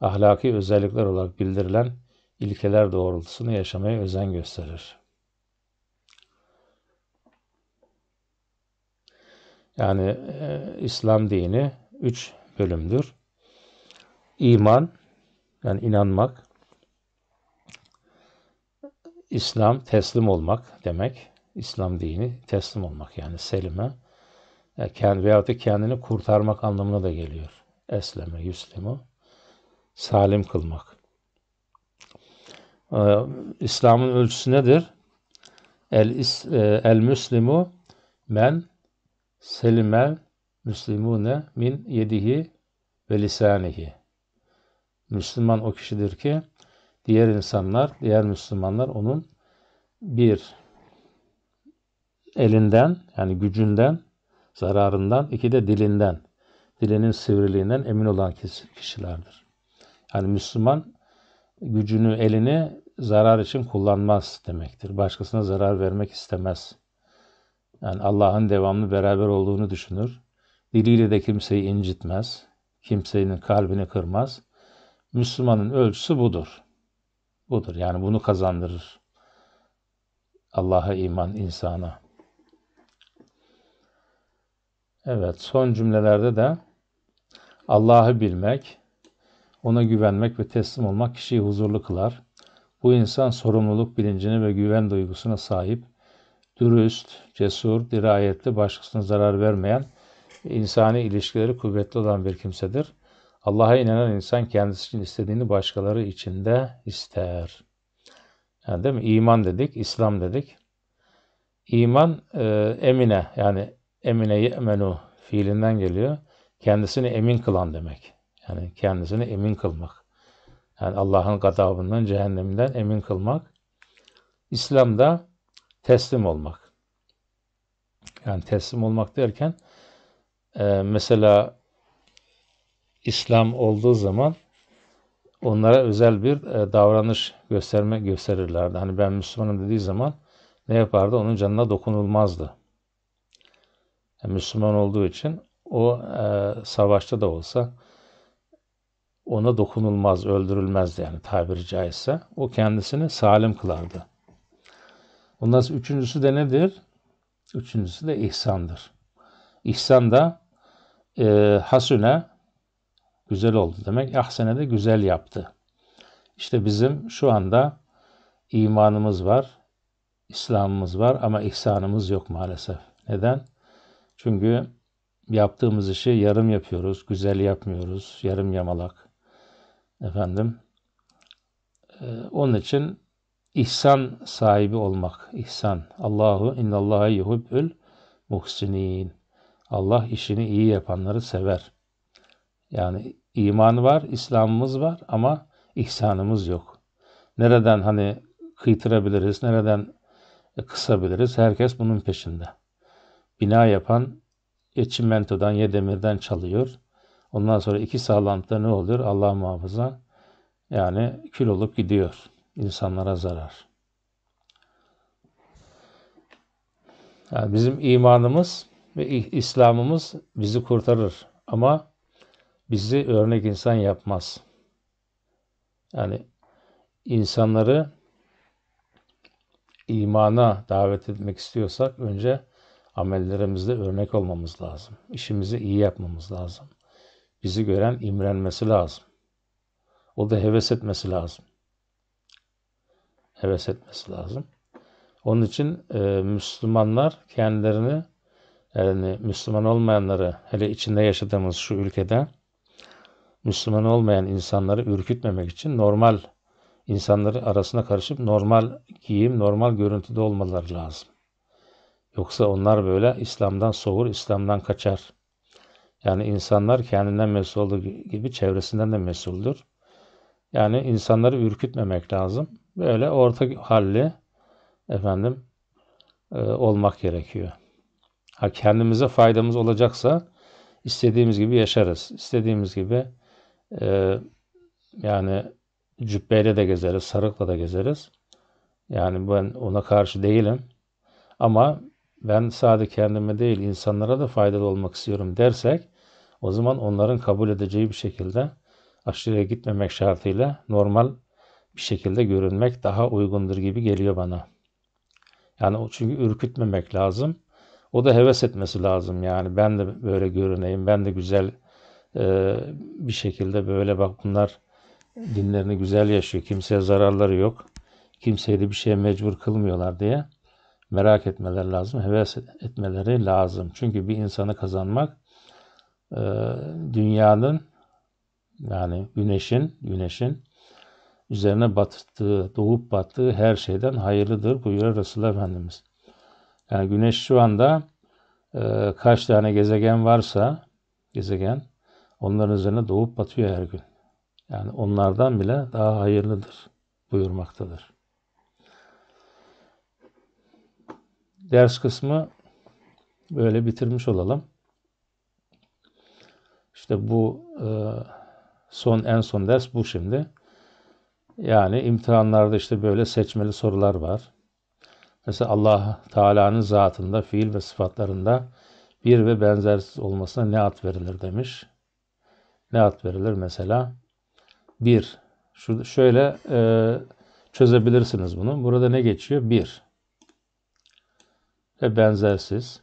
ahlaki özellikler olarak bildirilen ilkeler doğrultusunu yaşamaya özen gösterir. Yani e, İslam dini üç bölümdür iman yani inanmak, İslam teslim olmak demek. İslam dini teslim olmak yani selime. Yani e, kendi, veyahut da kendini kurtarmak anlamına da geliyor. Esleme, yüslemu. Salim kılmak. Ee, İslam'ın ölçüsü nedir? El, is, e, el müslimu men selimel müslimune min yedihi ve lisanihi. Müslüman o kişidir ki diğer insanlar, diğer Müslümanlar onun bir elinden yani gücünden, zararından, iki de dilinden, dilinin sivriliğinden emin olan kişilerdir. Yani Müslüman gücünü, elini zarar için kullanmaz demektir. Başkasına zarar vermek istemez. Yani Allah'ın devamlı beraber olduğunu düşünür. Diliyle de kimseyi incitmez. Kimsenin kalbini kırmaz. Müslümanın ölçüsü budur. Budur yani bunu kazandırır. Allah'a iman insana. Evet son cümlelerde de Allah'ı bilmek, ona güvenmek ve teslim olmak kişiyi huzurlu kılar. Bu insan sorumluluk bilincine ve güven duygusuna sahip, dürüst, cesur, dirayetli, başkasına zarar vermeyen, insani ilişkileri kuvvetli olan bir kimsedir. Allah'a inanan insan kendisi için istediğini başkaları için de ister. Yani değil mi? İman dedik, İslam dedik. İman e, emine yani emine ye'menu fiilinden geliyor. Kendisini emin kılan demek. Yani kendisini emin kılmak. Yani Allah'ın gadabından, cehenneminden emin kılmak. İslam da teslim olmak. Yani teslim olmak derken e, mesela İslam olduğu zaman onlara özel bir e, davranış gösterme gösterirlerdi. Hani ben Müslümanım dediği zaman ne yapardı? Onun canına dokunulmazdı. Yani Müslüman olduğu için o e, savaşta da olsa ona dokunulmaz, öldürülmez yani tabiri caizse. O kendisini salim kılardı. Ondan sonra üçüncüsü de nedir? Üçüncüsü de ihsandır. İhsan da e, hasüne Güzel oldu demek. Ahsene de güzel yaptı. İşte bizim şu anda imanımız var, İslam'ımız var ama ihsanımız yok maalesef. Neden? Çünkü yaptığımız işi yarım yapıyoruz, güzel yapmıyoruz, yarım yamalak. Efendim, ee, onun için ihsan sahibi olmak, ihsan. Allahu innallaha yuhibbül muhsinin. Allah işini iyi yapanları sever. Yani iman var, İslam'ımız var ama ihsanımız yok. Nereden hani kıytırabiliriz, nereden kısabiliriz? Herkes bunun peşinde. Bina yapan ya çimentodan ya demirden çalıyor. Ondan sonra iki sağlantıda ne olur? Allah muhafaza. Yani kül olup gidiyor. İnsanlara zarar. Yani bizim imanımız ve İslam'ımız bizi kurtarır. Ama bizi örnek insan yapmaz. Yani insanları imana davet etmek istiyorsak önce amellerimizde örnek olmamız lazım. İşimizi iyi yapmamız lazım. Bizi gören imrenmesi lazım. O da heves etmesi lazım. Heves etmesi lazım. Onun için e, Müslümanlar kendilerini yani Müslüman olmayanları hele içinde yaşadığımız şu ülkede Müslüman olmayan insanları ürkütmemek için normal insanları arasına karışıp normal giyim, normal görüntüde olmaları lazım. Yoksa onlar böyle İslam'dan soğur, İslam'dan kaçar. Yani insanlar kendinden mesul olduğu gibi çevresinden de mesuldür. Yani insanları ürkütmemek lazım. Böyle orta halli efendim e, olmak gerekiyor. Ha kendimize faydamız olacaksa istediğimiz gibi yaşarız. İstediğimiz gibi ee, yani cübbeyle de gezeriz, sarıkla da gezeriz. Yani ben ona karşı değilim. Ama ben sadece kendime değil insanlara da faydalı olmak istiyorum dersek o zaman onların kabul edeceği bir şekilde aşırıya gitmemek şartıyla normal bir şekilde görünmek daha uygundur gibi geliyor bana. Yani çünkü ürkütmemek lazım. O da heves etmesi lazım yani ben de böyle görüneyim, ben de güzel ee, bir şekilde böyle bak bunlar dinlerini güzel yaşıyor. Kimseye zararları yok. Kimseyi de bir şeye mecbur kılmıyorlar diye merak etmeleri lazım. Heves etmeleri lazım. Çünkü bir insanı kazanmak e, dünyanın yani güneşin güneşin üzerine batıttığı doğup battığı her şeyden hayırlıdır buyuruyor Resulullah Efendimiz. Yani güneş şu anda e, kaç tane gezegen varsa gezegen onların üzerine doğup batıyor her gün. Yani onlardan bile daha hayırlıdır buyurmaktadır. Ders kısmı böyle bitirmiş olalım. İşte bu e, son en son ders bu şimdi. Yani imtihanlarda işte böyle seçmeli sorular var. Mesela Allah Teala'nın zatında, fiil ve sıfatlarında bir ve benzersiz olmasına ne ad verilir demiş ne ad verilir mesela? 1. Şurada şöyle e, çözebilirsiniz bunu. Burada ne geçiyor? 1. Ve benzersiz.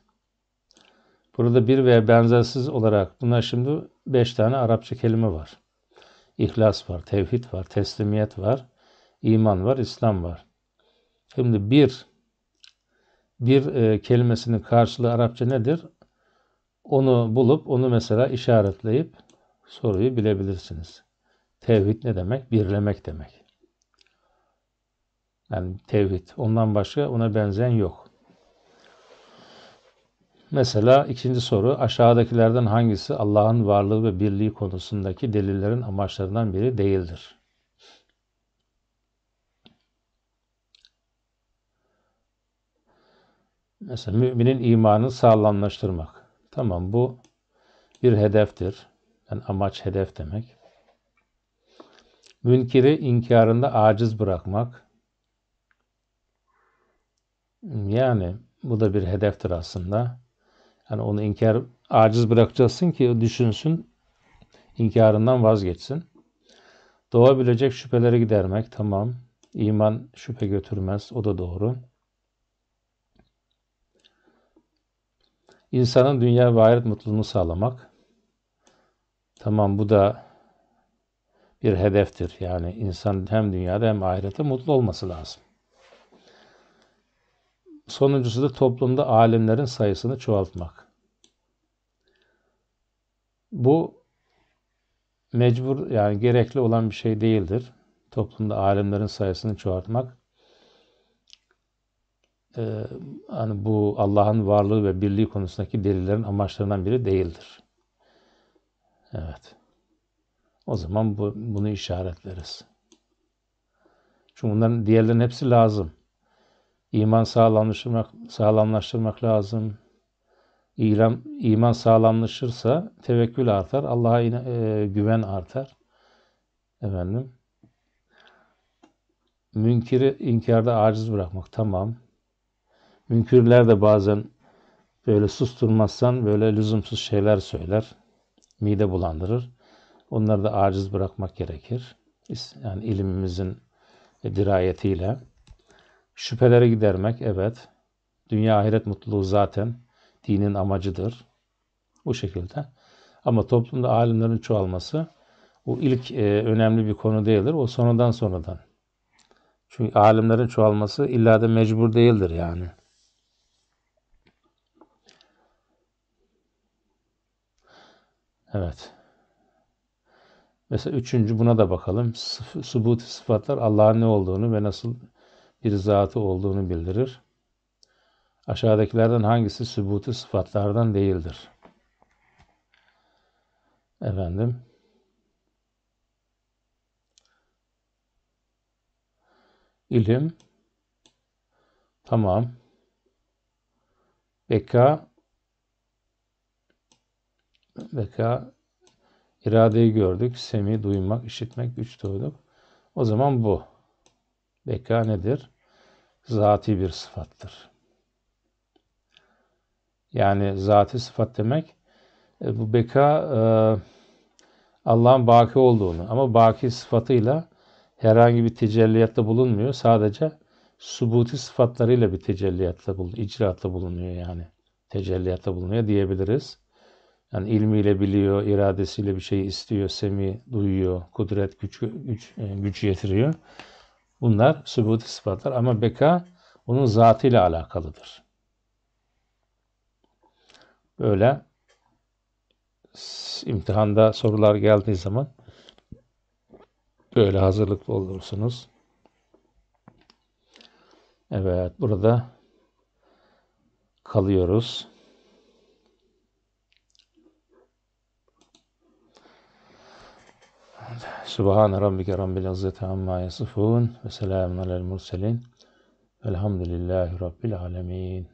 Burada bir veya benzersiz olarak bunlar şimdi 5 tane Arapça kelime var. İhlas var, tevhid var, teslimiyet var, iman var, İslam var. Şimdi bir bir e, kelimesinin karşılığı Arapça nedir? Onu bulup onu mesela işaretleyip soruyu bilebilirsiniz. Tevhid ne demek? Birlemek demek. Yani tevhid. Ondan başka ona benzeyen yok. Mesela ikinci soru aşağıdakilerden hangisi Allah'ın varlığı ve birliği konusundaki delillerin amaçlarından biri değildir? Mesela müminin imanını sağlamlaştırmak. Tamam bu bir hedeftir. Yani amaç hedef demek. Münkiri inkarında aciz bırakmak. Yani bu da bir hedeftir aslında. Yani onu inkar aciz bırakacaksın ki düşünsün, inkarından vazgeçsin. Doğabilecek şüpheleri gidermek tamam. İman şüphe götürmez. O da doğru. İnsanın dünya ve ahiret mutluluğunu sağlamak. Tamam bu da bir hedeftir. Yani insan hem dünyada hem ahirette mutlu olması lazım. Sonuncusu da toplumda alimlerin sayısını çoğaltmak. Bu mecbur yani gerekli olan bir şey değildir. Toplumda alimlerin sayısını çoğaltmak. Ee, hani bu Allah'ın varlığı ve birliği konusundaki delillerin amaçlarından biri değildir. Evet. O zaman bu, bunu işaretleriz. Çünkü bunların diğerlerin hepsi lazım. İman sağlamlaştırmak, sağlamlaştırmak lazım. İlam, iman sağlamlaşırsa tevekkül artar, Allah'a e, güven artar. Efendim. Münkiri inkarda aciz bırakmak tamam. Münkürler de bazen böyle susturmazsan böyle lüzumsuz şeyler söyler mide bulandırır. Onları da aciz bırakmak gerekir. Yani ilimimizin e, dirayetiyle. Şüpheleri gidermek, evet. Dünya ahiret mutluluğu zaten dinin amacıdır. Bu şekilde. Ama toplumda alimlerin çoğalması bu ilk e, önemli bir konu değildir. O sonradan sonradan. Çünkü alimlerin çoğalması illa da mecbur değildir yani. Evet. Mesela üçüncü buna da bakalım. Subut sıfatlar Allah'ın ne olduğunu ve nasıl bir zatı olduğunu bildirir. Aşağıdakilerden hangisi sübutu sıfatlardan değildir? Efendim. İlim. Tamam. Beka Beka iradeyi gördük. Semi duymak, işitmek, güç duyduk. O zaman bu. Beka nedir? Zati bir sıfattır. Yani zati sıfat demek e, bu beka e, Allah'ın baki olduğunu ama baki sıfatıyla herhangi bir tecelliyatta bulunmuyor. Sadece subuti sıfatlarıyla bir tecelliyatta bulunuyor, icraatta bulunuyor yani. Tecelliyatta bulunuyor diyebiliriz. Yani ilmiyle biliyor, iradesiyle bir şey istiyor, semi duyuyor, kudret güç, güç, e, güç yetiriyor. Bunlar sübut ispatlar ama beka onun zatıyla alakalıdır. Böyle imtihanda sorular geldiği zaman böyle hazırlıklı olursunuz. Evet burada kalıyoruz. Subhan rabbike rabbil izzati amma yasifun ve selamun alel murselin. Elhamdülillahi rabbil alemin.